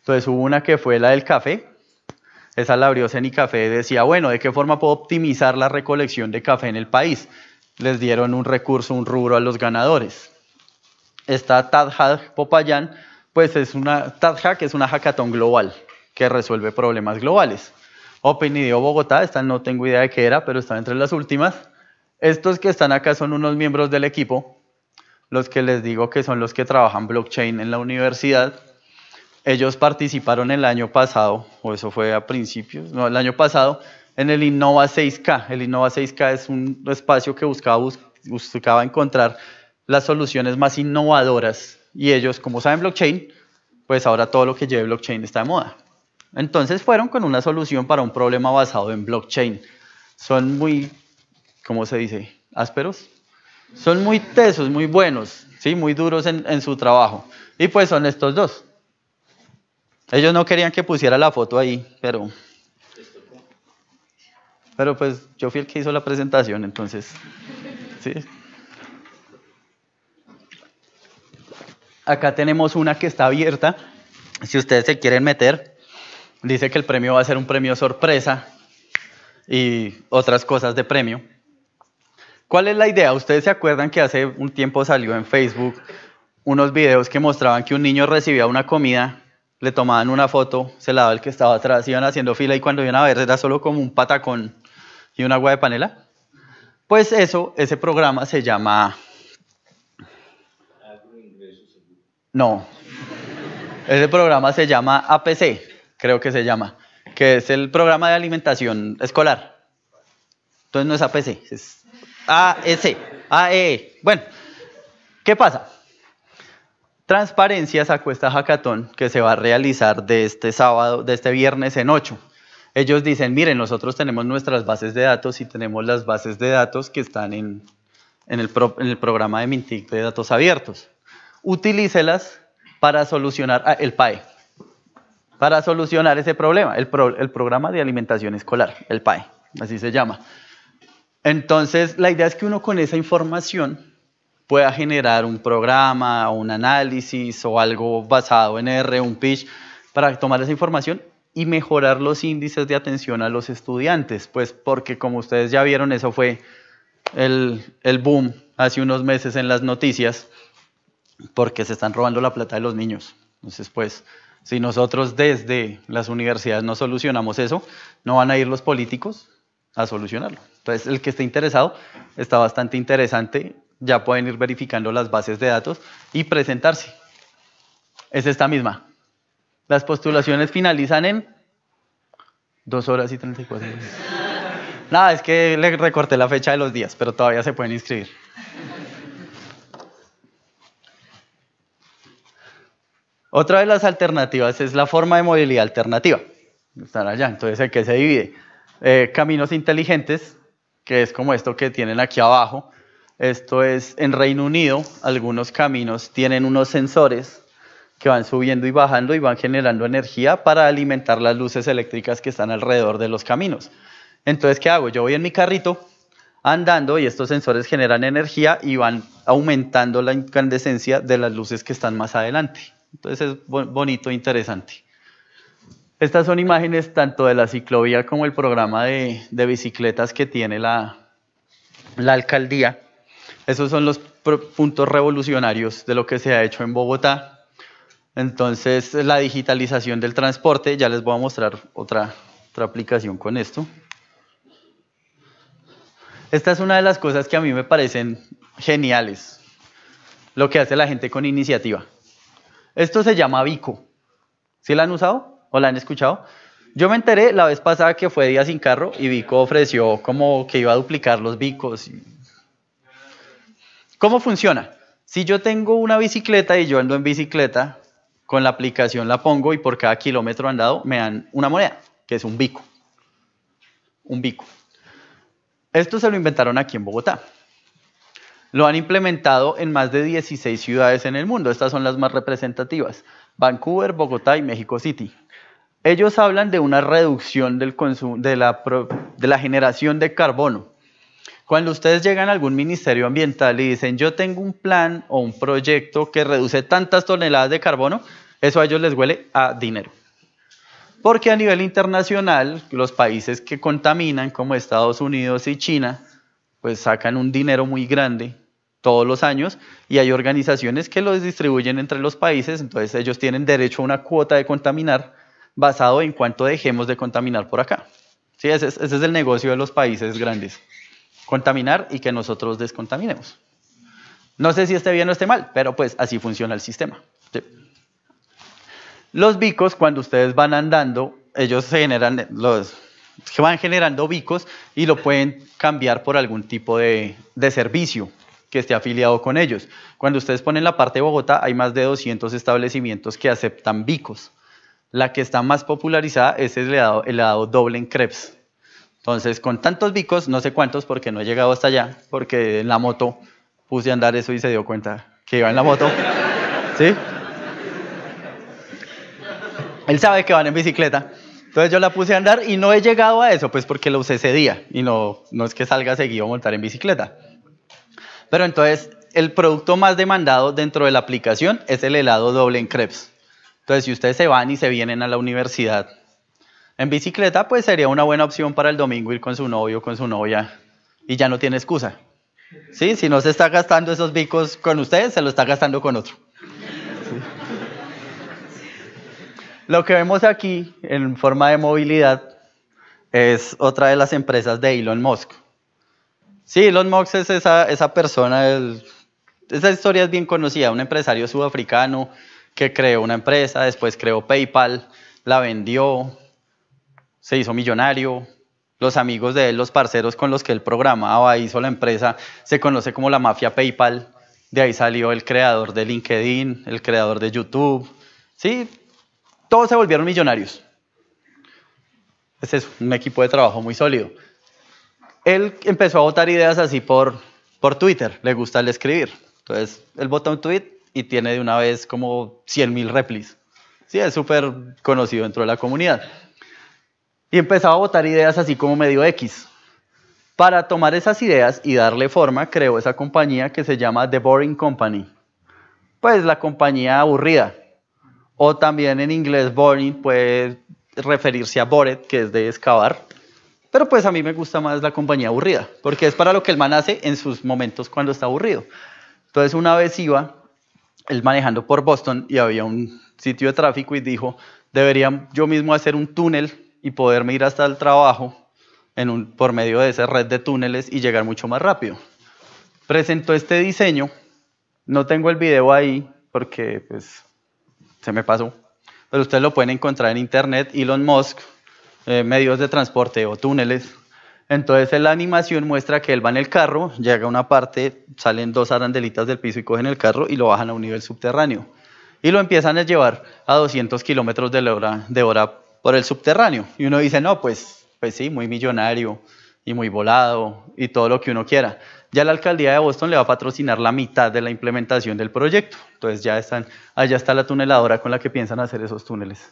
Entonces hubo una que fue la del café. Esa la abrió Café y decía, bueno, ¿de qué forma puedo optimizar la recolección de café en el país? Les dieron un recurso, un rubro a los ganadores. Esta Tadhag Popayán, pues es una, que es una hackathon global que resuelve problemas globales. Open Bogotá, esta no tengo idea de qué era, pero está entre las últimas estos que están acá son unos miembros del equipo, los que les digo que son los que trabajan blockchain en la universidad. Ellos participaron el año pasado, o eso fue a principios, no, el año pasado, en el Innova 6K. El Innova 6K es un espacio que buscaba, buscaba encontrar las soluciones más innovadoras y ellos, como saben blockchain, pues ahora todo lo que lleve blockchain está de moda. Entonces fueron con una solución para un problema basado en blockchain. Son muy ¿cómo se dice? Ásperos. Son muy tesos, muy buenos, ¿sí? muy duros en, su trabajo. Y pues son estos dos. Ellos no querían que pusiera la foto ahí, pero... Pero pues yo fui el que hizo la presentación, entonces... Acá tenemos una que está abierta. Si ustedes se quieren meter, dice que el premio va a ser un premio sorpresa y otras cosas de premio. ¿Cuál es la idea? Ustedes se acuerdan que hace un tiempo salió en Facebook unos videos que mostraban que un niño recibía una comida, le tomaban una foto, se la daba el que estaba atrás, iban haciendo fila y cuando iban a ver era solo como un patacón y un agua de panela. Pues eso, ese programa se llama... No. Ese programa se llama APC, creo que se llama, que es el programa de alimentación escolar. Entonces no es APC, es AES. AE. E. Bueno, ¿qué pasa? Transparencia sacó esta hackathon que se va a realizar de este sábado, de este viernes en 8. Ellos dicen, miren, nosotros tenemos nuestras bases de datos y tenemos las bases de datos que están en, en, el, programa de Mintic de datos abiertos. Utilícelas para solucionar ah, el PAE, para solucionar ese problema, el, el programa de alimentación escolar, el PAE, así se llama. Entonces, la idea es que uno con esa información pueda generar un programa, un análisis o algo basado en R, un pitch, para tomar esa información y mejorar los índices de atención a los estudiantes, pues porque como ustedes ya vieron, eso fue el, el, boom hace unos meses en las noticias, porque se están robando la plata de los niños. Entonces, pues, si nosotros desde las universidades no solucionamos eso, no van a ir los políticos a solucionarlo. Entonces, el que esté interesado, está bastante interesante. Ya pueden ir verificando las bases de datos y presentarse. Es esta misma. Las postulaciones finalizan en dos horas y 34 minutos. Nada, es que le recorté la fecha de los días, pero todavía se pueden inscribir. Otra de las alternativas es la forma de movilidad alternativa. Están allá, entonces ¿en qué se divide? Eh, caminos inteligentes, que es como esto que tienen aquí abajo. Esto es en Reino Unido, algunos caminos tienen unos sensores que van subiendo y bajando y van generando energía para alimentar las luces eléctricas que están alrededor de los caminos. Entonces, ¿qué hago? Yo voy en mi carrito andando y estos sensores generan energía y van aumentando la incandescencia de las luces que están más adelante. Entonces es bonito e interesante. Estas son imágenes tanto de la ciclovía como el programa de, bicicletas que tiene la, alcaldía. Esos son los puntos revolucionarios de lo que se ha hecho en Bogotá. Entonces, la digitalización del transporte, ya les voy a mostrar otra, otra aplicación con esto. Esta es una de las cosas que a mí me parecen geniales, lo que hace la gente con iniciativa. Esto se llama Vico. ¿Sí la han usado? ¿O la han escuchado? Yo me enteré la vez pasada que fue Día sin Carro y Vico ofreció como que iba a duplicar los bicos. ¿Cómo funciona? Si yo tengo una bicicleta y yo ando en bicicleta, con la aplicación la pongo y por cada kilómetro andado me dan una moneda, que es un bico. Un bico. Esto se lo inventaron aquí en Bogotá. Lo han implementado en más de 16 ciudades en el mundo. Estas son las más representativas. Vancouver, Bogotá y México City. Ellos hablan de una reducción de la, de la generación de carbono. Cuando ustedes llegan a algún ministerio ambiental y dicen, yo tengo un plan o un proyecto que reduce tantas toneladas de carbono, eso a ellos les huele a dinero. Porque a nivel internacional, los países que contaminan, como Estados Unidos y China, pues sacan un dinero muy grande todos los años y hay organizaciones que los distribuyen entre los países, entonces ellos tienen derecho a una cuota de contaminar basado en cuánto dejemos de contaminar por acá. Sí, ese es, el negocio de los países grandes. Contaminar y que nosotros descontaminemos. No sé si esté bien o esté mal, pero pues así funciona el sistema. Los bicos, cuando ustedes van andando, ellos se generan, los, van generando bicos y lo pueden cambiar por algún tipo de, de, servicio que esté afiliado con ellos. Cuando ustedes ponen la parte de Bogotá, hay más de 200 establecimientos que aceptan bicos. La que está más popularizada es el helado, doble en crepes. Entonces, con tantos bicos, no sé cuántos porque no he llegado hasta allá, porque en la moto puse a andar eso y se dio cuenta que iba en la moto. ¿Sí? Él sabe que van en bicicleta. Entonces yo la puse a andar y no he llegado a eso, pues porque lo usé ese día y no, no es que salga seguido a montar en bicicleta. Pero entonces, el producto más demandado dentro de la aplicación es el helado doble en crepes. Entonces, si ustedes se van y se vienen a la universidad en bicicleta, pues sería una buena opción para el domingo ir con su novio, o con su novia, y ya no tiene excusa. ¿Sí? Si no se está gastando esos bicos con ustedes, se lo está gastando con otro. Lo que vemos aquí en forma de movilidad es otra de las empresas de Elon Musk. Sí, Elon Musk es esa, persona, esa historia es bien conocida, un empresario sudafricano que creó una empresa, después creó PayPal, la vendió, se hizo millonario. Los amigos de él, los parceros con los que él programaba, hizo la empresa, se conoce como la mafia PayPal. De ahí salió el creador de LinkedIn, el creador de YouTube. Sí, todos se volvieron millonarios. Ese es un equipo de trabajo muy sólido. Él empezó a votar ideas así por, por Twitter, le gusta el escribir. Entonces, él vota un tweet, y tiene de una vez como 100.000 replis. Sí, es súper conocido dentro de la comunidad. Y empezaba a botar ideas así como medio X. Para tomar esas ideas y darle forma, creó esa compañía que se llama The Boring Company. Pues la compañía aburrida. O también en inglés boring puede referirse a bored, que es de excavar. Pero pues a mí me gusta más la compañía aburrida, porque es para lo que el man hace en sus momentos cuando está aburrido. Entonces una vez iba él manejando por Boston y había un sitio de tráfico y dijo, debería yo mismo hacer un túnel y poderme ir hasta el trabajo por medio de esa red de túneles y llegar mucho más rápido. Presentó este diseño, no tengo el video ahí porque pues, se me pasó, pero ustedes lo pueden encontrar en internet, Elon Musk, eh, medios de transporte o túneles, entonces la animación muestra que él va en el carro, llega a una parte, salen dos arandelitas del piso y cogen el carro y lo bajan a un nivel subterráneo. Y lo empiezan a llevar a 200 kilómetros de hora, de hora por el subterráneo. Y uno dice, no, pues, pues sí, muy millonario y muy volado y todo lo que uno quiera. Ya la alcaldía de Boston le va a patrocinar la mitad de la implementación del proyecto. Entonces ya están, allá está la tuneladora con la que piensan hacer esos túneles.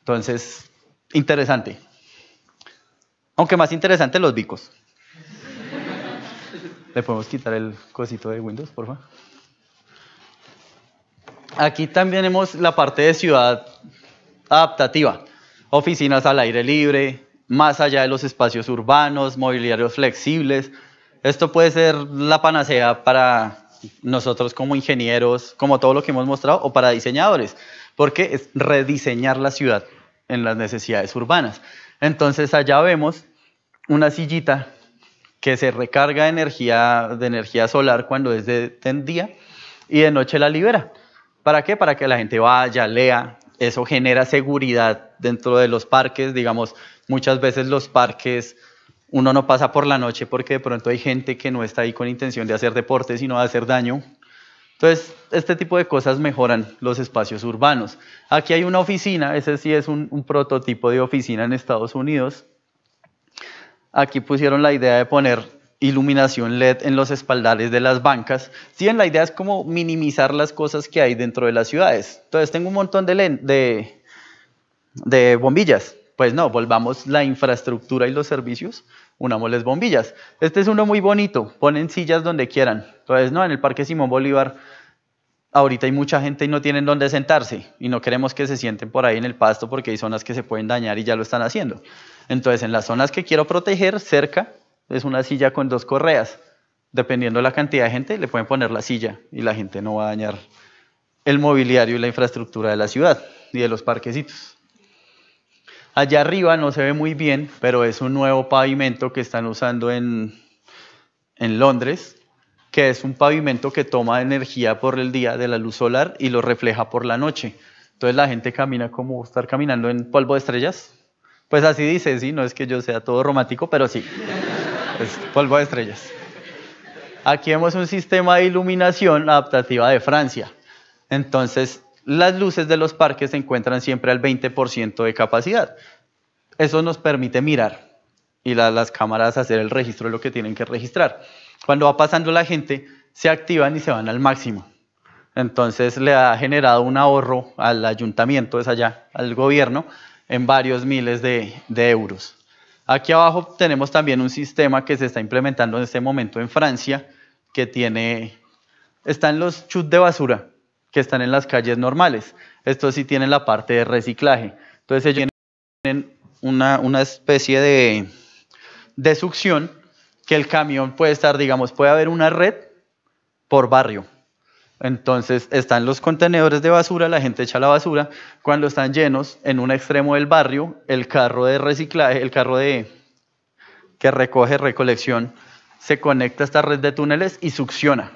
Entonces, interesante. Aunque más interesante los bicos. ¿Le podemos quitar el cosito de Windows, por favor? Aquí también tenemos la parte de ciudad adaptativa. Oficinas al aire libre, más allá de los espacios urbanos, mobiliarios flexibles. Esto puede ser la panacea para nosotros como ingenieros, como todo lo que hemos mostrado, o para diseñadores, porque es rediseñar la ciudad en las necesidades urbanas. Entonces allá vemos una sillita que se recarga de energía, de energía solar cuando es de, de día y de noche la libera. ¿Para qué? Para que la gente vaya, lea. Eso genera seguridad dentro de los parques. Digamos, muchas veces los parques uno no pasa por la noche porque de pronto hay gente que no está ahí con intención de hacer deporte, sino de hacer daño. Entonces, este tipo de cosas mejoran los espacios urbanos. Aquí hay una oficina, ese sí es un, prototipo de oficina en Estados Unidos. Aquí pusieron la idea de poner iluminación LED en los espaldares de las bancas. Sí, la idea es como minimizar las cosas que hay dentro de las ciudades. Entonces tengo un montón de, de bombillas. Pues no, volvamos la infraestructura y los servicios una moles bombillas. Este es uno muy bonito, ponen sillas donde quieran. Entonces, ¿no? En el Parque Simón Bolívar ahorita hay mucha gente y no tienen dónde sentarse y no queremos que se sienten por ahí en el pasto porque hay zonas que se pueden dañar y ya lo están haciendo. Entonces, en las zonas que quiero proteger, cerca, es una silla con dos correas. Dependiendo de la cantidad de gente, le pueden poner la silla y la gente no va a dañar el mobiliario y la infraestructura de la ciudad y de los parquecitos. Allá arriba no se ve muy bien, pero es un nuevo pavimento que están usando en, Londres, que es un pavimento que toma energía por el día de la luz solar y lo refleja por la noche. Entonces la gente camina como estar caminando en polvo de estrellas. Pues así dice, sí, no es que yo sea todo romántico, pero sí, es polvo de estrellas. Aquí vemos un sistema de iluminación adaptativa de Francia. Entonces, las luces de los parques se encuentran siempre al 20% de capacidad. Eso nos permite mirar y las cámaras hacer el registro de lo que tienen que registrar. Cuando va pasando la gente, se activan y se van al máximo. Entonces le ha generado un ahorro al ayuntamiento, es allá, al gobierno, en varios miles de, de euros. Aquí abajo tenemos también un sistema que se está implementando en este momento en Francia, que tiene, están los chutes de basura que están en las calles normales. Esto sí tienen la parte de reciclaje. Entonces ellos tienen una, especie de, de succión que el camión puede estar, digamos, puede haber una red por barrio. Entonces están los contenedores de basura, la gente echa la basura. Cuando están llenos, en un extremo del barrio, el carro de reciclaje, el carro de que recoge recolección, se conecta a esta red de túneles y succiona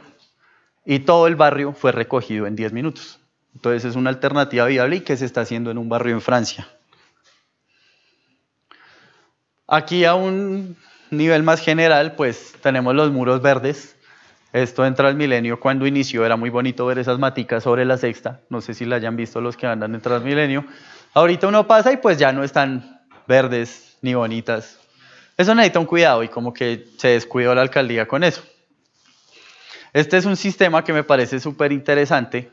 y todo el barrio fue recogido en 10 minutos. Entonces es una alternativa viable y que se está haciendo en un barrio en Francia. Aquí a un nivel más general, pues tenemos los muros verdes. Esto entra al milenio cuando inició, era muy bonito ver esas maticas sobre la sexta. No sé si la hayan visto los que andan en Transmilenio. Ahorita uno pasa y pues ya no están verdes ni bonitas. Eso necesita un cuidado y como que se descuidó la alcaldía con eso. Este es un sistema que me parece súper interesante.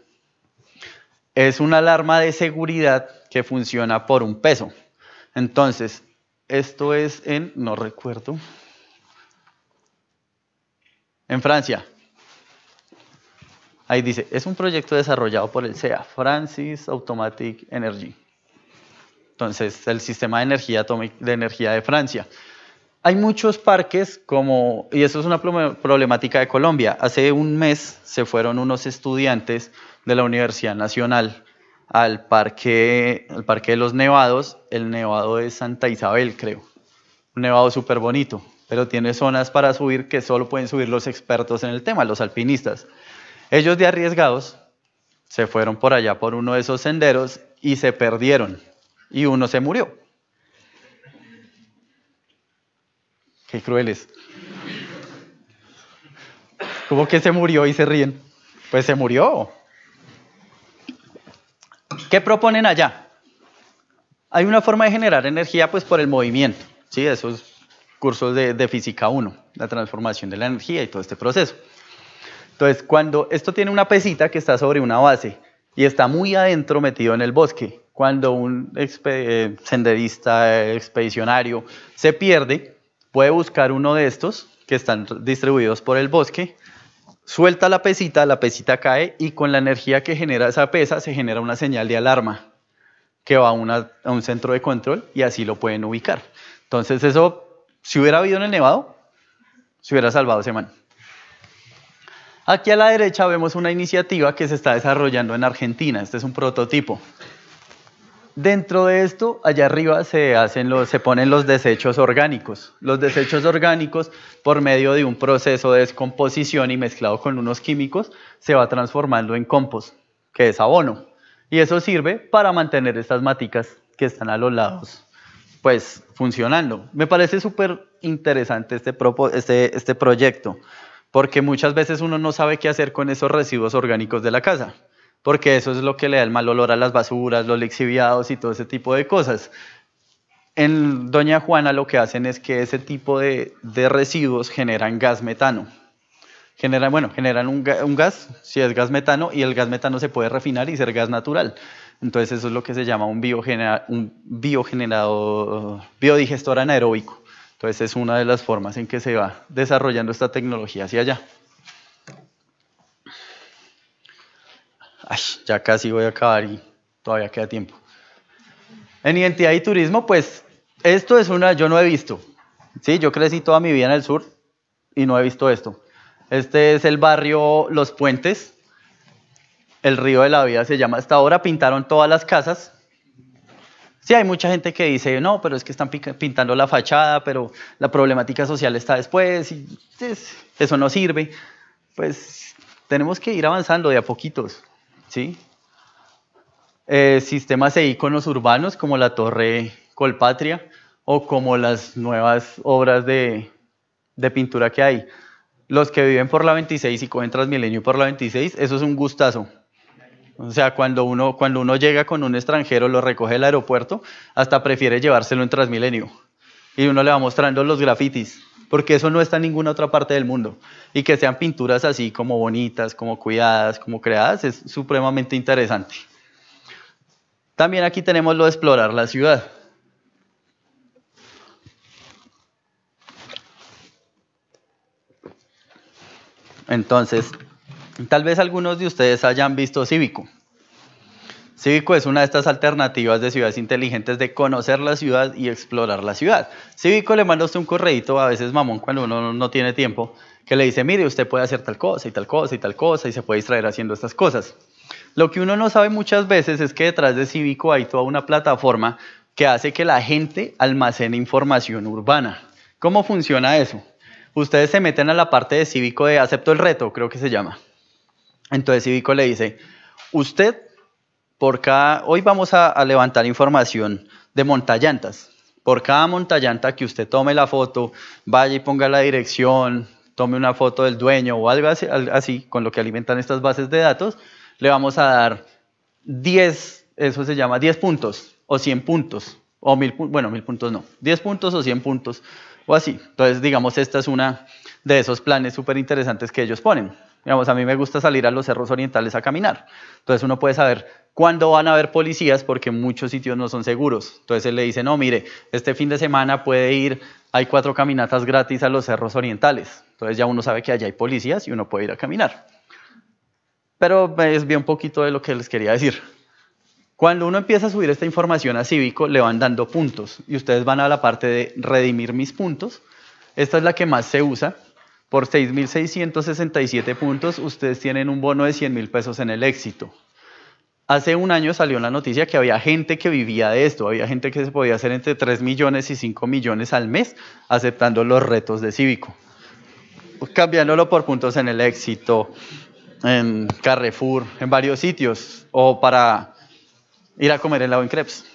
Es una alarma de seguridad que funciona por un peso. Entonces, esto es en, no recuerdo, en Francia. Ahí dice, es un proyecto desarrollado por el CEA, Francis Automatic Energy. Entonces, el sistema de energía, de energía de Francia. Hay muchos parques como, y eso es una problemática de Colombia, hace un mes se fueron unos estudiantes de la Universidad Nacional al parque, al parque de los Nevados, el Nevado de Santa Isabel, creo. Un nevado súper bonito, pero tiene zonas para subir que solo pueden subir los expertos en el tema, los alpinistas. Ellos de arriesgados se fueron por allá por uno de esos senderos y se perdieron y uno se murió. Qué crueles. Como que se murió y se ríen. Pues se murió. ¿Qué proponen allá? Hay una forma de generar energía pues por el movimiento, ¿sí? Esos cursos de, física 1, la transformación de la energía y todo este proceso. Entonces, cuando esto tiene una pesita que está sobre una base y está muy adentro metido en el bosque, cuando un eh, senderista, eh, expedicionario, se pierde, puede buscar uno de estos que están distribuidos por el bosque, suelta la pesita, la pesita cae y con la energía que genera esa pesa se genera una señal de alarma que va a, a un centro de control y así lo pueden ubicar. Entonces eso, si hubiera habido en el nevado, se hubiera salvado ese man. Aquí a la derecha vemos una iniciativa que se está desarrollando en Argentina. Este es un prototipo. Dentro de esto, allá arriba se, hacen se ponen los desechos orgánicos. Los desechos orgánicos, por medio de un proceso de descomposición y mezclado con unos químicos, se va transformando en compost, que es abono. Y eso sirve para mantener estas maticas que están a los lados, pues funcionando. Me parece súper interesante este, este, este proyecto, porque muchas veces uno no sabe qué hacer con esos residuos orgánicos de la casa porque eso es lo que le da el mal olor a las basuras, los lixiviados y todo ese tipo de cosas. En Doña Juana lo que hacen es que ese tipo de, residuos generan gas metano. Generan, bueno, generan un, gas, si es gas metano, y el gas metano se puede refinar y ser gas natural. Entonces eso es lo que se llama un, un biogenerador, biodigestor anaeróbico. Entonces es una de las formas en que se va desarrollando esta tecnología hacia allá. ya casi voy a acabar y todavía queda tiempo. En identidad y turismo, pues esto es una, yo no he visto. Sí, yo crecí toda mi vida en el sur y no he visto esto. Este es el barrio Los Puentes. El río de la vida se llama. Hasta ahora pintaron todas las casas. Sí, hay mucha gente que dice, no, pero es que están pintando la fachada, pero la problemática social está después y eso no sirve. Pues tenemos que ir avanzando de a poquitos. ¿sí? Eh, sistemas e iconos urbanos como la Torre Colpatria o como las nuevas obras de, pintura que hay. Los que viven por la 26 y cogen Transmilenio por la 26, eso es un gustazo. O sea, cuando uno, cuando uno llega con un extranjero, lo recoge el aeropuerto, hasta prefiere llevárselo en Transmilenio. Y uno le va mostrando los grafitis porque eso no está en ninguna otra parte del mundo. Y que sean pinturas así como bonitas, como cuidadas, como creadas, es supremamente interesante. También aquí tenemos lo de explorar la ciudad. Entonces, tal vez algunos de ustedes hayan visto Cívico. Cívico es una de estas alternativas de ciudades inteligentes de conocer la ciudad y explorar la ciudad. Cívico le manda usted un correo, a veces mamón cuando uno no tiene tiempo, que le dice, mire, usted puede hacer tal cosa y tal cosa y tal cosa y se puede distraer haciendo estas cosas. Lo que uno no sabe muchas veces es que detrás de Cívico hay toda una plataforma que hace que la gente almacene información urbana. ¿Cómo funciona eso? Ustedes se meten a la parte de Cívico de acepto el reto, creo que se llama. Entonces Cívico le dice, usted cada, hoy vamos a, levantar información de montallantas. Por cada montallanta que usted tome la foto, vaya y ponga la dirección, tome una foto del dueño o algo así, con lo que alimentan estas bases de datos, le vamos a dar 10, eso se llama 10 puntos o 100 puntos, o 1000, bueno, 1000 puntos no, 10 puntos o 100 puntos o así. Entonces, digamos, esta es una de esos planes súper interesantes que ellos ponen. Digamos, a mí me gusta salir a los cerros orientales a caminar. Entonces uno puede saber cuándo van a haber policías porque muchos sitios no son seguros. Entonces él le dice, no, mire, este fin de semana puede ir, hay cuatro caminatas gratis a los cerros orientales. Entonces ya uno sabe que allá hay policías y uno puede ir a caminar. Pero es bien un poquito de lo que les quería decir. Cuando uno empieza a subir esta información a Cívico, le van dando puntos y ustedes van a la parte de redimir mis puntos. Esta es la que más se usa por 6.667 puntos, ustedes tienen un bono de 100,000 pesos en el éxito. Hace un año salió la noticia que había gente que vivía de esto, había gente que se podía hacer entre 3 millones y 5 millones al mes aceptando los retos de Cívico. Cambiándolo por puntos en el éxito, en Carrefour, en varios sitios, o para ir a comer en la en Crepes.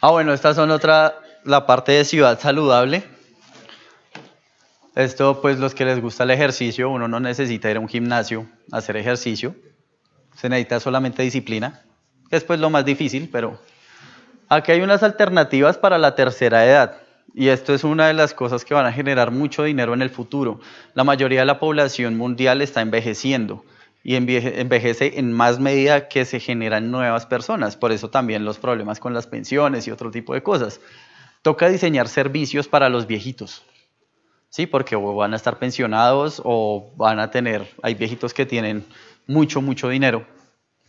Ah, bueno, estas son otra, la parte de ciudad saludable. Esto, pues, los que les gusta el ejercicio, uno no necesita ir a un gimnasio a hacer ejercicio. Se necesita solamente disciplina, es pues lo más difícil, pero aquí hay unas alternativas para la tercera edad. Y esto es una de las cosas que van a generar mucho dinero en el futuro. La mayoría de la población mundial está envejeciendo y envejece en más medida que se generan nuevas personas. Por eso también los problemas con las pensiones y otro tipo de cosas. Toca diseñar servicios para los viejitos. Sí, porque o van a estar pensionados o van a tener, hay viejitos que tienen mucho, mucho dinero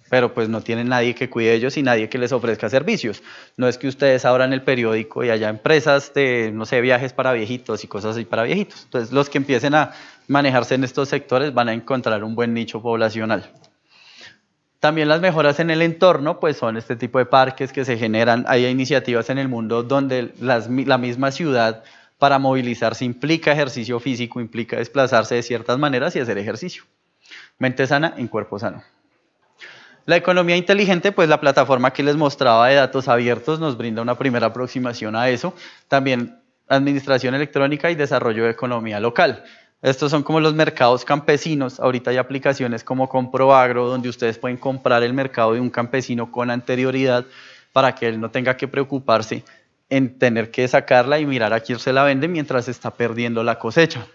pero pues no tienen nadie que cuide ellos y nadie que les ofrezca servicios. No es que ustedes abran el periódico y haya empresas de, no sé, viajes para viejitos y cosas así para viejitos. Entonces, los que empiecen a manejarse en estos sectores van a encontrar un buen nicho poblacional. También las mejoras en el entorno, pues son este tipo de parques que se generan. Hay iniciativas en el mundo donde la misma ciudad para movilizarse implica ejercicio físico, implica desplazarse de ciertas maneras y hacer ejercicio. Mente sana en cuerpo sano. La economía inteligente, pues la plataforma que les mostraba de datos abiertos nos brinda una primera aproximación a eso. También administración electrónica y desarrollo de economía local. Estos son como los mercados campesinos. Ahorita hay aplicaciones como Comproagro, donde ustedes pueden comprar el mercado de un campesino con anterioridad para que él no tenga que preocuparse en tener que sacarla y mirar a quién se la vende mientras está perdiendo la cosecha.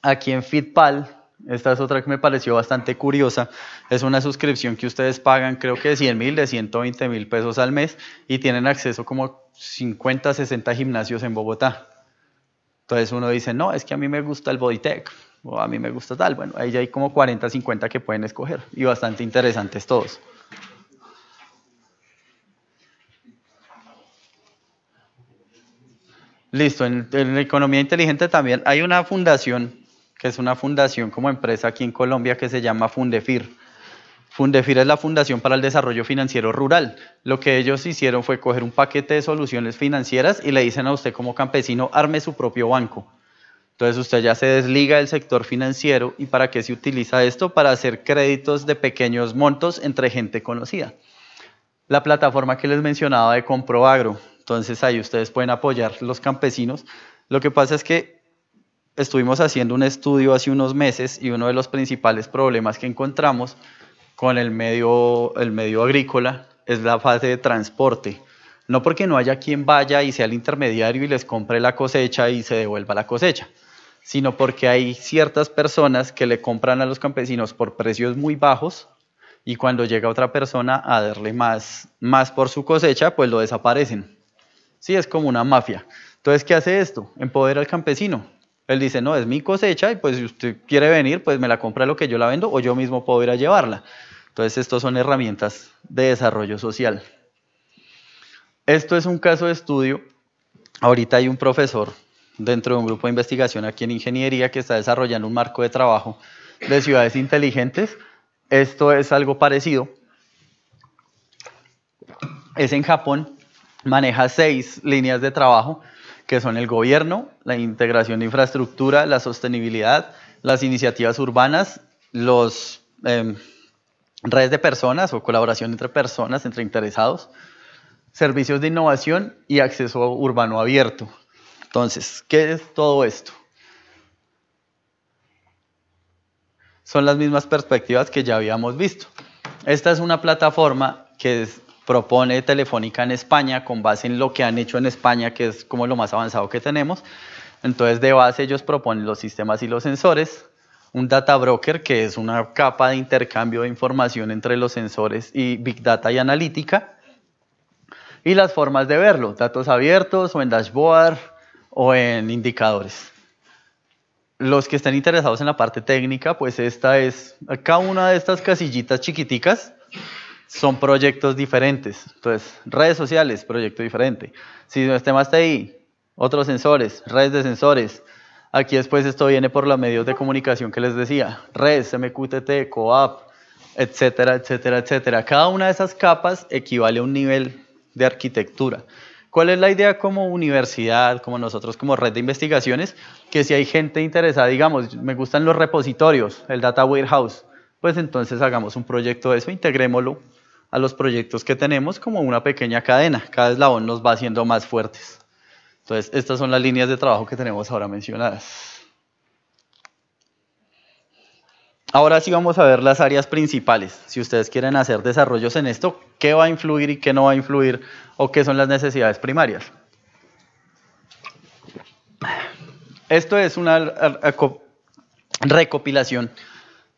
Aquí en Fitpal esta es otra que me pareció bastante curiosa. Es una suscripción que ustedes pagan, creo que de 100 mil, de 120 mil pesos al mes y tienen acceso como 50, 60 gimnasios en Bogotá. Entonces uno dice, no, es que a mí me gusta el Bodytech o a mí me gusta tal. Bueno, ahí ya hay como 40, 50 que pueden escoger y bastante interesantes todos. Listo, en, la economía inteligente también hay una fundación que es una fundación como empresa aquí en Colombia que se llama Fundefir. Fundefir es la Fundación para el Desarrollo Financiero Rural. Lo que ellos hicieron fue coger un paquete de soluciones financieras y le dicen a usted como campesino, arme su propio banco. Entonces usted ya se desliga del sector financiero y para qué se utiliza esto? Para hacer créditos de pequeños montos entre gente conocida. La plataforma que les mencionaba de Comproagro. Entonces ahí ustedes pueden apoyar los campesinos. Lo que pasa es que estuvimos haciendo un estudio hace unos meses y uno de los principales problemas que encontramos con el medio, el medio agrícola es la fase de transporte. No porque no haya quien vaya y sea el intermediario y les compre la cosecha y se devuelva la cosecha, sino porque hay ciertas personas que le compran a los campesinos por precios muy bajos y cuando llega otra persona a darle más, más por su cosecha, pues lo desaparecen. Sí, es como una mafia. Entonces, ¿qué hace esto? Empodera al campesino él dice, no, es mi cosecha y pues si usted quiere venir, pues me la compra lo que yo la vendo o yo mismo puedo ir a llevarla. Entonces, estas son herramientas de desarrollo social. Esto es un caso de estudio. Ahorita hay un profesor dentro de un grupo de investigación aquí en ingeniería que está desarrollando un marco de trabajo de ciudades inteligentes. Esto es algo parecido. Es en Japón, maneja seis líneas de trabajo que son el gobierno, la integración de infraestructura, la sostenibilidad, las iniciativas urbanas, los em, redes de personas o colaboración entre personas, entre interesados, servicios de innovación y acceso urbano abierto. Entonces, ¿qué es todo esto? Son las mismas perspectivas que ya habíamos visto. Esta es una plataforma que es propone Telefónica en España con base en lo que han hecho en España, que es como lo más avanzado que tenemos. Entonces, de base ellos proponen los sistemas y los sensores, un data broker, que es una capa de intercambio de información entre los sensores y big data y analítica, y las formas de verlo, datos abiertos o en dashboard o en indicadores. Los que estén interesados en la parte técnica, pues esta es, cada una de estas casillitas chiquiticas son proyectos diferentes. Entonces, redes sociales, proyecto diferente. Si no más ahí, otros sensores, redes de sensores. Aquí después esto viene por los medios de comunicación que les decía, redes, MQTT, COAP, etcétera, etcétera, etcétera. Cada una de esas capas equivale a un nivel de arquitectura. ¿Cuál es la idea como universidad, como nosotros, como red de investigaciones? Que si hay gente interesada, digamos, me gustan los repositorios, el data warehouse, pues entonces hagamos un proyecto de eso, integrémoslo a los proyectos que tenemos como una pequeña cadena. Cada eslabón nos va haciendo más fuertes. Entonces, estas son las líneas de trabajo que tenemos ahora mencionadas. Ahora sí vamos a ver las áreas principales. Si ustedes quieren hacer desarrollos en esto, ¿qué va a influir y qué no va a influir? ¿O qué son las necesidades primarias? Esto es una recopilación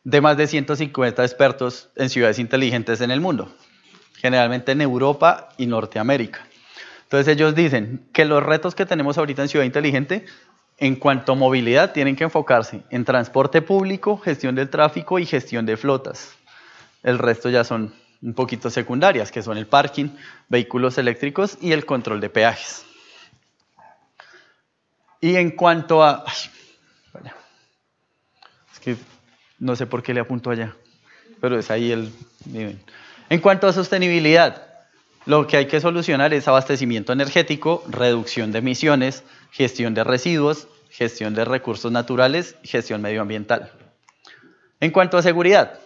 de más de 150 expertos en ciudades inteligentes en el mundo, generalmente en Europa y Norteamérica. Entonces ellos dicen que los retos que tenemos ahorita en Ciudad Inteligente en cuanto a movilidad tienen que enfocarse en transporte público, gestión del tráfico y gestión de flotas. El resto ya son un poquito secundarias, que son el parking, vehículos eléctricos y el control de peajes. Y en cuanto a... es que no sé por qué le apunto allá, pero es ahí el En cuanto a sostenibilidad, lo que hay que solucionar es abastecimiento energético, reducción de emisiones, gestión de residuos, gestión de recursos naturales, gestión medioambiental. En cuanto a seguridad,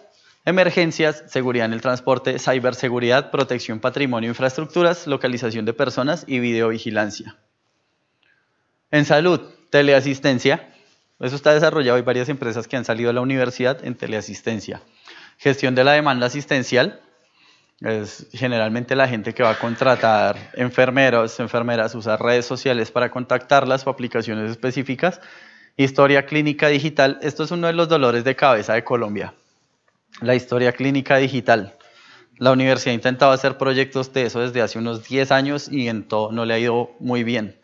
emergencias, seguridad en el transporte, ciberseguridad, protección patrimonio, infraestructuras, localización de personas y videovigilancia. En salud, teleasistencia, eso está desarrollado. Hay varias empresas que han salido a la universidad en teleasistencia. Gestión de la demanda asistencial. Es generalmente la gente que va a contratar enfermeros, enfermeras, usar redes sociales para contactarlas o aplicaciones específicas. Historia clínica digital. Esto es uno de los dolores de cabeza de Colombia. La historia clínica digital. La universidad ha intentado hacer proyectos de eso desde hace unos 10 años y en todo no le ha ido muy bien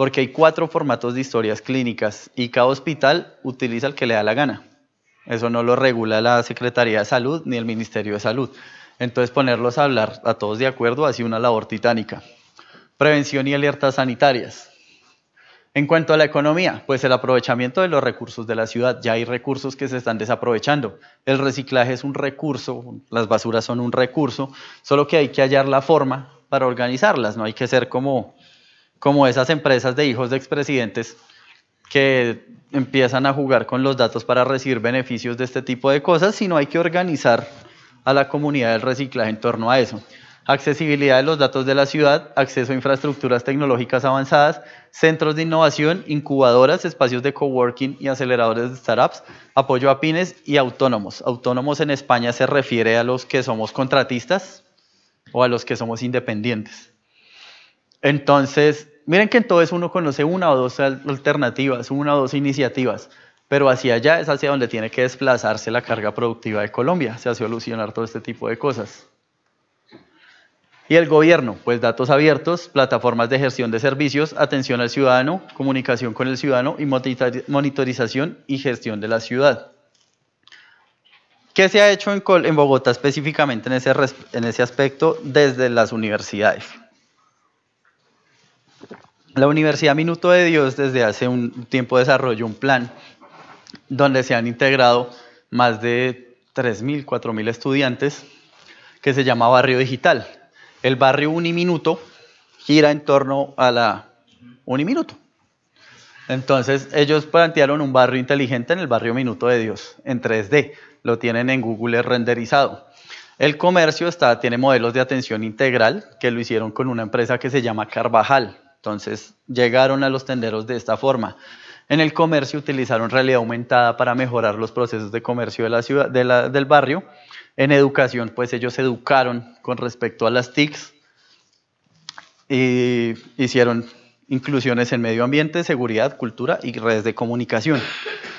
porque hay cuatro formatos de historias clínicas y cada hospital utiliza el que le da la gana. Eso no lo regula la Secretaría de Salud ni el Ministerio de Salud. Entonces ponerlos a hablar a todos de acuerdo ha sido una labor titánica. Prevención y alertas sanitarias. En cuanto a la economía, pues el aprovechamiento de los recursos de la ciudad, ya hay recursos que se están desaprovechando. El reciclaje es un recurso, las basuras son un recurso, solo que hay que hallar la forma para organizarlas, no hay que ser como como esas empresas de hijos de expresidentes que empiezan a jugar con los datos para recibir beneficios de este tipo de cosas, sino hay que organizar a la comunidad del reciclaje en torno a eso. Accesibilidad de los datos de la ciudad, acceso a infraestructuras tecnológicas avanzadas, centros de innovación, incubadoras, espacios de coworking y aceleradores de startups, apoyo a pymes y autónomos. Autónomos en España se refiere a los que somos contratistas o a los que somos independientes. Entonces, miren que entonces uno conoce una o dos alternativas, una o dos iniciativas, pero hacia allá es hacia donde tiene que desplazarse la carga productiva de Colombia, se hace solucionar todo este tipo de cosas. Y el gobierno, pues datos abiertos, plataformas de gestión de servicios, atención al ciudadano, comunicación con el ciudadano y monitorización y gestión de la ciudad. ¿Qué se ha hecho en, Bogotá específicamente en ese aspecto desde las universidades? La Universidad Minuto de Dios desde hace un tiempo desarrolló un plan donde se han integrado más de 3.000, 4.000 estudiantes que se llama Barrio Digital. El barrio Uniminuto gira en torno a la Uniminuto. Entonces ellos plantearon un barrio inteligente en el barrio Minuto de Dios, en 3D. Lo tienen en Google renderizado. El comercio está, tiene modelos de atención integral que lo hicieron con una empresa que se llama Carvajal. Entonces llegaron a los tenderos de esta forma. En el comercio utilizaron realidad aumentada para mejorar los procesos de comercio de la ciudad, del barrio. En educación, pues ellos educaron con respecto a las TICs y hicieron inclusiones en medio ambiente, seguridad, cultura y redes de comunicación.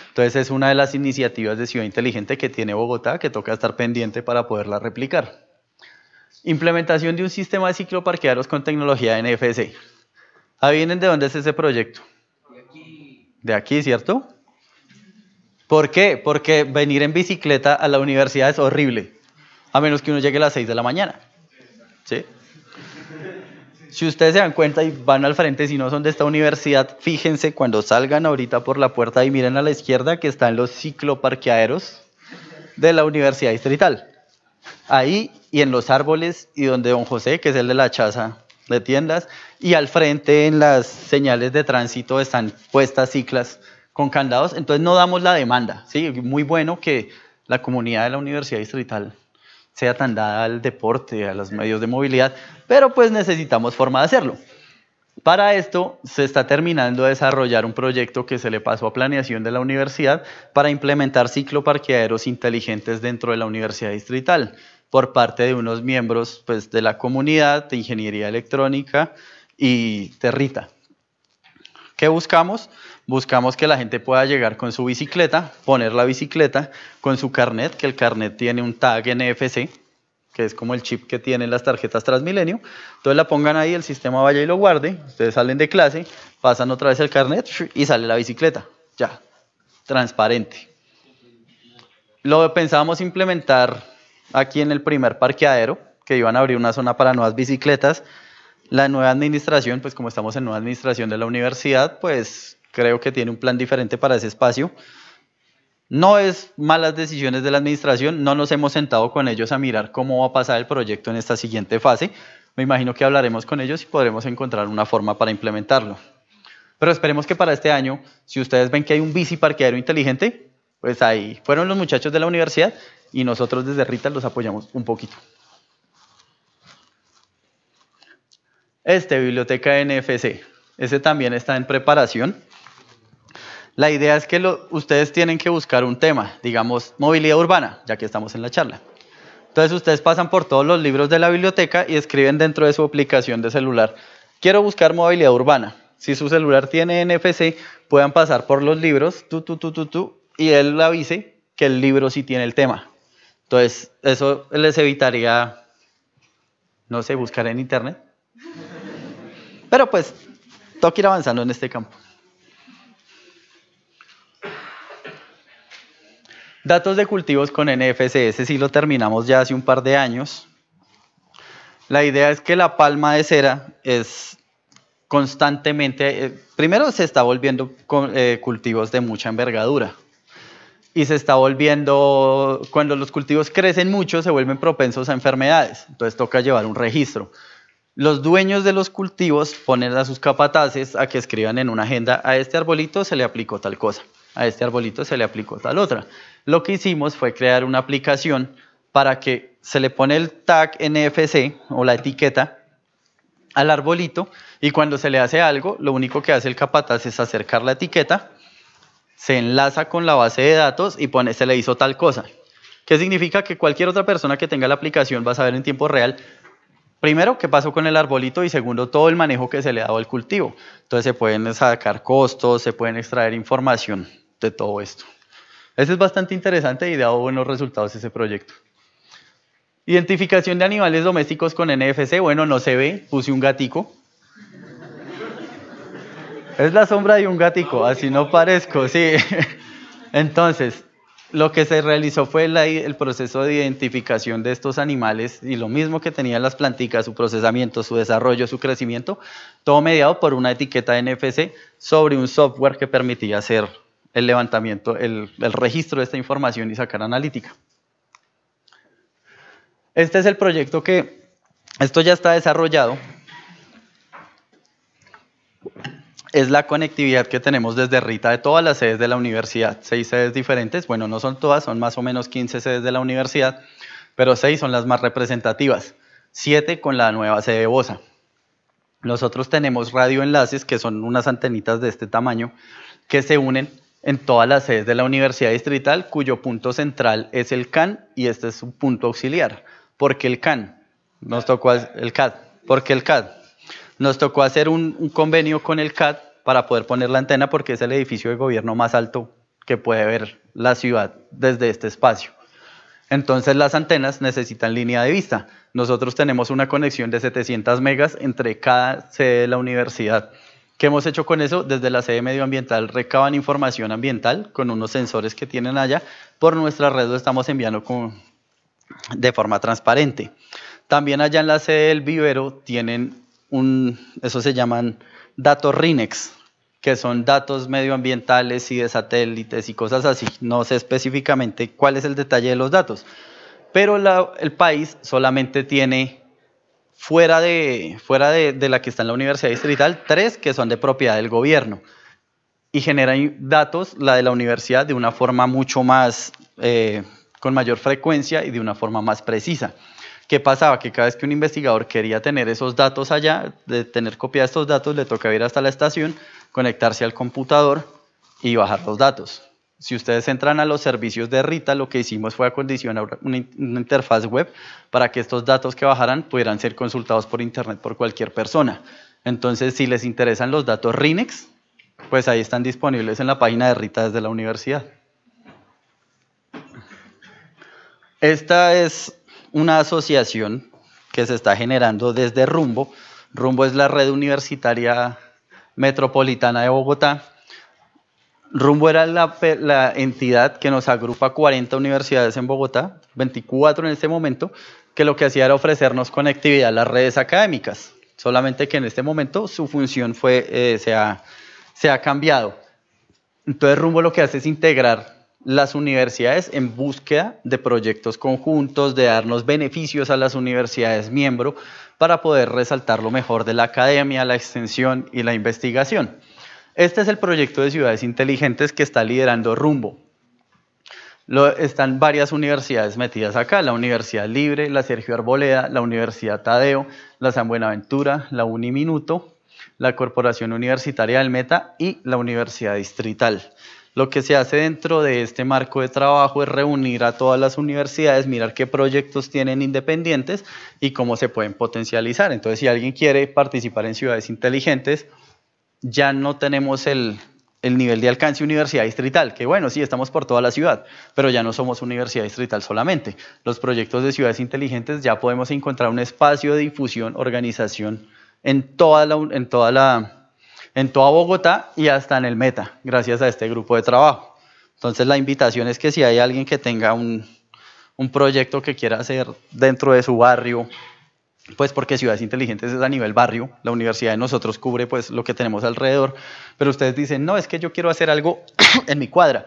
Entonces es una de las iniciativas de Ciudad Inteligente que tiene Bogotá, que toca estar pendiente para poderla replicar. Implementación de un sistema de cicloparquearos con tecnología NFC vienen de dónde es ese proyecto. De aquí. De ¿cierto? ¿Por qué? Porque venir en bicicleta a la universidad es horrible, a menos que uno llegue a las 6 de la mañana. ¿Sí? Si ustedes se dan cuenta y van al frente, si no son de esta universidad, fíjense cuando salgan ahorita por la puerta y miren a la izquierda que están los cicloparqueaderos de la Universidad Distrital. Ahí y en los árboles y donde don José, que es el de la chaza, de tiendas y al frente en las señales de tránsito están puestas ciclas con candados, entonces no damos la demanda, ¿sí? Muy bueno que la comunidad de la Universidad Distrital sea tan dada al deporte, a los medios de movilidad, pero pues necesitamos forma de hacerlo. Para esto se está terminando de desarrollar un proyecto que se le pasó a planeación de la universidad para implementar cicloparqueaderos inteligentes dentro de la universidad distrital por parte de unos miembros pues, de la comunidad de ingeniería electrónica y Territa. ¿Qué buscamos? Buscamos que la gente pueda llegar con su bicicleta, poner la bicicleta con su carnet, que el carnet tiene un tag NFC, que es como el chip que tienen las tarjetas Transmilenio. Entonces la pongan ahí, el sistema vaya y lo guarde, ustedes salen de clase, pasan otra vez el carnet y sale la bicicleta, ya, transparente. Lo pensábamos implementar aquí en el primer parqueadero, que iban a abrir una zona para nuevas bicicletas. La nueva administración, pues como estamos en nueva administración de la universidad, pues creo que tiene un plan diferente para ese espacio. No es malas decisiones de la administración, no nos hemos sentado con ellos a mirar cómo va a pasar el proyecto en esta siguiente fase. Me imagino que hablaremos con ellos y podremos encontrar una forma para implementarlo. Pero esperemos que para este año, si ustedes ven que hay un bici parqueadero inteligente, pues ahí fueron los muchachos de la universidad y nosotros desde Rita los apoyamos un poquito. Este, biblioteca NFC, ese también está en preparación. La idea es que ustedes tienen que buscar un tema, digamos movilidad urbana, ya que estamos en la charla. Entonces ustedes pasan por todos los libros de la biblioteca y escriben dentro de su aplicación de celular, quiero buscar movilidad urbana. Si su celular tiene NFC, puedan pasar por los libros, tú, y él avise que el libro sí tiene el tema. Entonces, eso les evitaría, no sé, buscar en internet. Pero pues, tengo que ir avanzando en este campo. Datos de cultivos con NFCS, si sí lo terminamos ya hace un par de años. La idea es que la palma de cera es constantemente, eh, primero se está volviendo con, eh, cultivos de mucha envergadura y se está volviendo, cuando los cultivos crecen mucho, se vuelven propensos a enfermedades, entonces toca llevar un registro. Los dueños de los cultivos ponen a sus capataces a que escriban en una agenda, a este arbolito se le aplicó tal cosa, a este arbolito se le aplicó tal otra. Lo que hicimos fue crear una aplicación para que se le pone el tag NFC o la etiqueta al arbolito y cuando se le hace algo, lo único que hace el capataz es acercar la etiqueta se enlaza con la base de datos y pone, se le hizo tal cosa. ¿Qué significa? Que cualquier otra persona que tenga la aplicación va a saber en tiempo real, primero, qué pasó con el arbolito y segundo, todo el manejo que se le ha dado al cultivo. Entonces se pueden sacar costos, se pueden extraer información de todo esto. Eso es bastante interesante y dado buenos resultados ese proyecto. Identificación de animales domésticos con NFC. Bueno, no se ve, puse un gatico. Es la sombra de un gatico, así no parezco, sí. Entonces, lo que se realizó fue el proceso de identificación de estos animales y lo mismo que tenían las plantitas, su procesamiento, su desarrollo, su crecimiento, todo mediado por una etiqueta NFC sobre un software que permitía hacer el levantamiento, el registro de esta información y sacar analítica. Este es el proyecto que, esto ya está desarrollado, es la conectividad que tenemos desde Rita de todas las sedes de la universidad. Seis sedes diferentes, bueno, no son todas, son más o menos 15 sedes de la universidad, pero seis son las más representativas, siete con la nueva sede de Bosa. Nosotros tenemos radioenlaces, que son unas antenitas de este tamaño, que se unen en todas las sedes de la universidad distrital, cuyo punto central es el CAN y este es un punto auxiliar. Porque el CAN? Nos tocó el CAD. porque el CAD? nos tocó hacer un, convenio con el CAT para poder poner la antena porque es el edificio de gobierno más alto que puede ver la ciudad desde este espacio. Entonces las antenas necesitan línea de vista. Nosotros tenemos una conexión de 700 megas entre cada sede de la universidad. ¿Qué hemos hecho con eso? Desde la sede medioambiental recaban información ambiental con unos sensores que tienen allá. Por nuestra red lo estamos enviando de forma transparente. También allá en la sede del vivero tienen un, eso se llaman datos RINEX, que son datos medioambientales y de satélites y cosas así. No sé específicamente cuál es el detalle de los datos, pero el país solamente tiene fuera, de, fuera de, la que está en la Universidad Distrital, tres que son de propiedad del gobierno y generan datos, la de la universidad, de una forma mucho más, eh, con mayor frecuencia y de una forma más precisa. ¿Qué pasaba? Que cada vez que un investigador quería tener esos datos allá, de tener copia de estos datos, le tocaba ir hasta la estación, conectarse al computador y bajar los datos. Si ustedes entran a los servicios de Rita, lo que hicimos fue acondicionar una, una interfaz web para que estos datos que bajaran pudieran ser consultados por Internet por cualquier persona. Entonces, si les interesan los datos RINEX, pues ahí están disponibles en la página de Rita desde la universidad. Esta es una asociación que se está generando desde Rumbo. Rumbo es la red universitaria metropolitana de Bogotá. Rumbo era la, entidad que nos agrupa 40 universidades en Bogotá, 24 en este momento, que lo que hacía era ofrecernos conectividad a las redes académicas. Solamente que en este momento su función fue, eh, se, ha, se ha cambiado. Entonces Rumbo lo que hace es integrar las universidades en búsqueda de proyectos conjuntos, de darnos beneficios a las universidades miembro para poder resaltar lo mejor de la academia, la extensión y la investigación. Este es el proyecto de ciudades inteligentes que está liderando Rumbo. están varias universidades metidas acá, la Universidad Libre, la Sergio Arboleda, la Universidad Tadeo, la San Buenaventura, la Uniminuto, la Corporación Universitaria del Meta y la Universidad Distrital. Lo que se hace dentro de este marco de trabajo es reunir a todas las universidades, mirar qué proyectos tienen independientes y cómo se pueden potencializar. Entonces, si alguien quiere participar en ciudades inteligentes, ya no tenemos el, nivel de alcance universidad distrital, que bueno, sí, estamos por toda la ciudad, pero ya no somos universidad distrital solamente. Los proyectos de ciudades inteligentes ya podemos encontrar un espacio de difusión, organización en toda la, en toda la en toda Bogotá y hasta en el Meta, gracias a este grupo de trabajo. Entonces la invitación es que si hay alguien que tenga un, proyecto que quiera hacer dentro de su barrio, pues porque Ciudades Inteligentes es a nivel barrio, la universidad de nosotros cubre pues lo que tenemos alrededor, pero ustedes dicen, no, es que yo quiero hacer algo en mi cuadra,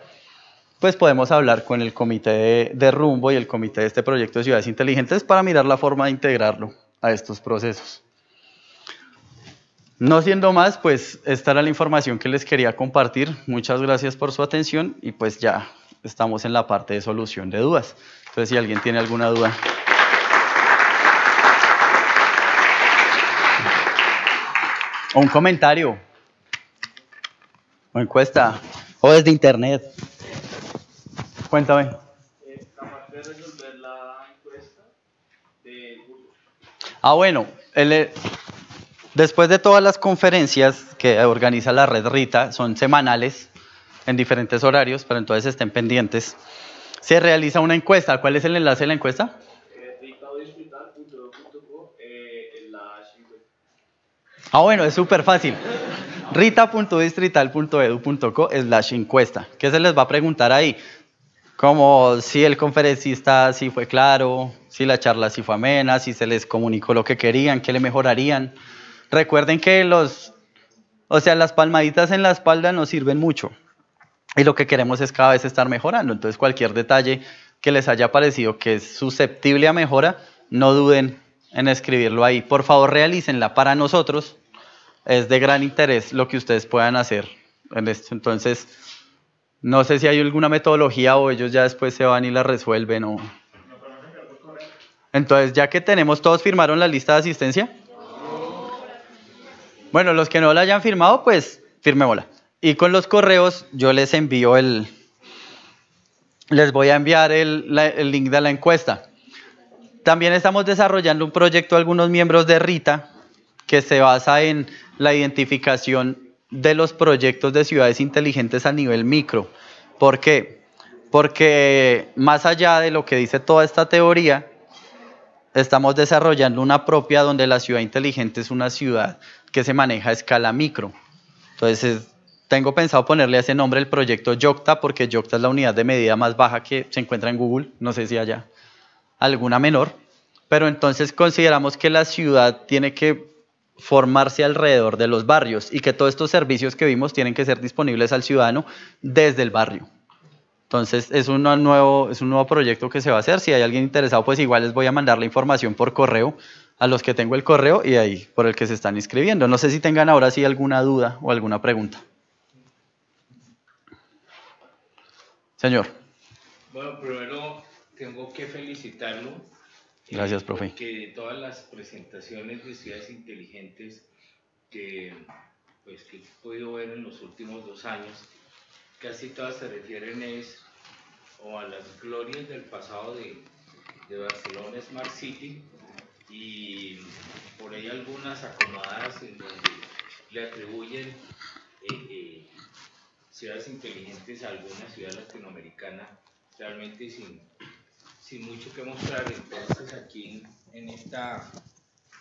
pues podemos hablar con el comité de, de, rumbo y el comité de este proyecto de Ciudades Inteligentes para mirar la forma de integrarlo a estos procesos. No siendo más, pues esta era la información que les quería compartir. Muchas gracias por su atención y pues ya estamos en la parte de solución de dudas. Entonces, si alguien tiene alguna duda. O un comentario. O encuesta. O desde internet. Cuéntame. Eh, de la Ah, bueno, el, eh, Después de todas las conferencias que organiza la red Rita, son semanales en diferentes horarios, pero entonces estén pendientes, se realiza una encuesta. ¿Cuál es el enlace de la encuesta? Ah, bueno, es súper fácil. rita.distrital.edu.co slash encuesta. ¿Qué se les va a preguntar ahí? Como si el conferencista si fue claro, si la charla sí fue amena, si se les comunicó lo que querían, qué le mejorarían. Recuerden que los, o sea, las palmaditas en la espalda no sirven mucho. Y lo que queremos es cada vez estar mejorando. Entonces, cualquier detalle que les haya parecido que es susceptible a mejora, no duden en escribirlo ahí. Por favor, realícenla. Para nosotros es de gran interés lo que ustedes puedan hacer en esto. Entonces, no sé si hay alguna metodología o ellos ya después se van y la resuelven. O... Entonces, ya que tenemos, todos firmaron la lista de asistencia. Bueno, los que no la hayan firmado, pues firmémosla. Y con los correos yo les envío el... Les voy a enviar el, link de la encuesta. También estamos desarrollando un proyecto, de algunos miembros de RITA, que se basa en la identificación de los proyectos de ciudades inteligentes a nivel micro. ¿Por qué? Porque más allá de lo que dice toda esta teoría, estamos desarrollando una propia donde la ciudad inteligente es una ciudad que se maneja a escala micro. Entonces, tengo pensado ponerle a ese nombre el proyecto Yocta, porque Yocta es la unidad de medida más baja que se encuentra en Google, no sé si haya alguna menor, pero entonces consideramos que la ciudad tiene que formarse alrededor de los barrios y que todos estos servicios que vimos tienen que ser disponibles al ciudadano desde el barrio. Entonces es, un nuevo, es un nuevo proyecto que se va a hacer. Si hay alguien interesado, pues igual les voy a mandar la información por correo a los que tengo el correo y ahí por el que se están inscribiendo. No sé si tengan ahora sí alguna duda o alguna pregunta. Señor. Bueno, primero tengo que felicitarlo. Eh, Gracias, profe. Que todas las presentaciones de ciudades inteligentes que, pues, que he podido ver en los últimos dos años, casi todas se refieren es o a las glorias del pasado de, de Barcelona Smart City y por ahí algunas acomodadas en donde le atribuyen eh, eh, ciudades inteligentes a alguna ciudad latinoamericana realmente sin, sin mucho que mostrar. Entonces aquí en esta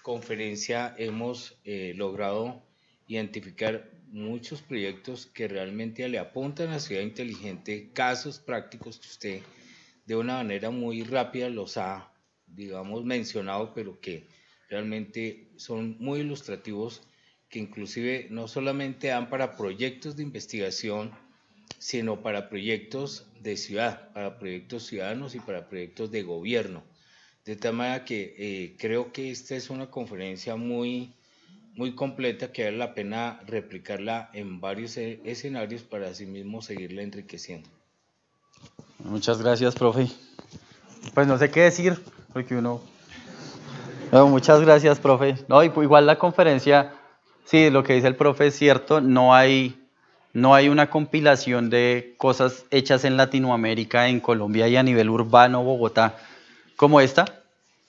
conferencia hemos eh, logrado identificar muchos proyectos que realmente le apuntan a Ciudad Inteligente, casos prácticos que usted de una manera muy rápida los ha digamos, mencionado pero que realmente son muy ilustrativos, que inclusive no solamente dan para proyectos de investigación, sino para proyectos de ciudad, para proyectos ciudadanos y para proyectos de gobierno. De tal manera que eh, creo que esta es una conferencia muy, muy completa que vale la pena replicarla en varios e-, escenarios para asimismo seguirla enriqueciendo. Muchas gracias, profe. Pues no sé qué decir, muchas gracias, profe. No, igual la conferencia, sí, lo que dice el profe es cierto, no hay, no hay una compilación de cosas hechas en Latinoamérica, en Colombia y a nivel urbano, Bogotá, como esta.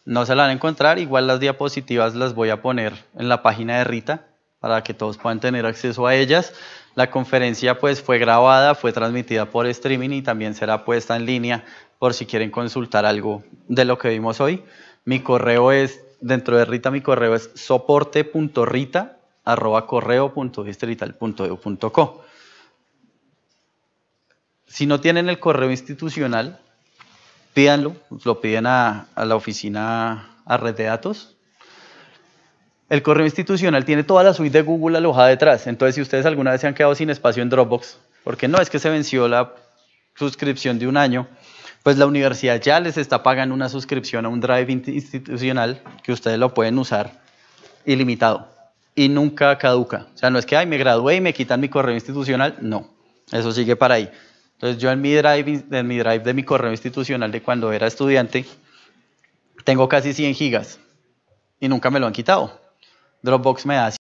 No se la van a encontrar, igual las diapositivas las voy a poner en la página de Rita para que todos puedan tener acceso a ellas. La conferencia pues fue grabada, fue transmitida por streaming y también será puesta en línea por si quieren consultar algo de lo que vimos hoy. Mi correo es, dentro de Rita, mi correo es soporte.rita Si no tienen el correo institucional, pídanlo, lo piden a, a la oficina a Red de Datos, el correo institucional tiene toda la suite de Google alojada detrás. Entonces, si ustedes alguna vez se han quedado sin espacio en Dropbox, porque no es que se venció la suscripción de un año, pues la universidad ya les está pagando una suscripción a un drive institucional que ustedes lo pueden usar ilimitado y nunca caduca. O sea, no es que, ay, me gradué y me quitan mi correo institucional. No, eso sigue para ahí. Entonces yo en mi drive, en mi drive de mi correo institucional de cuando era estudiante, tengo casi 100 gigas y nunca me lo han quitado. Dropbox me आज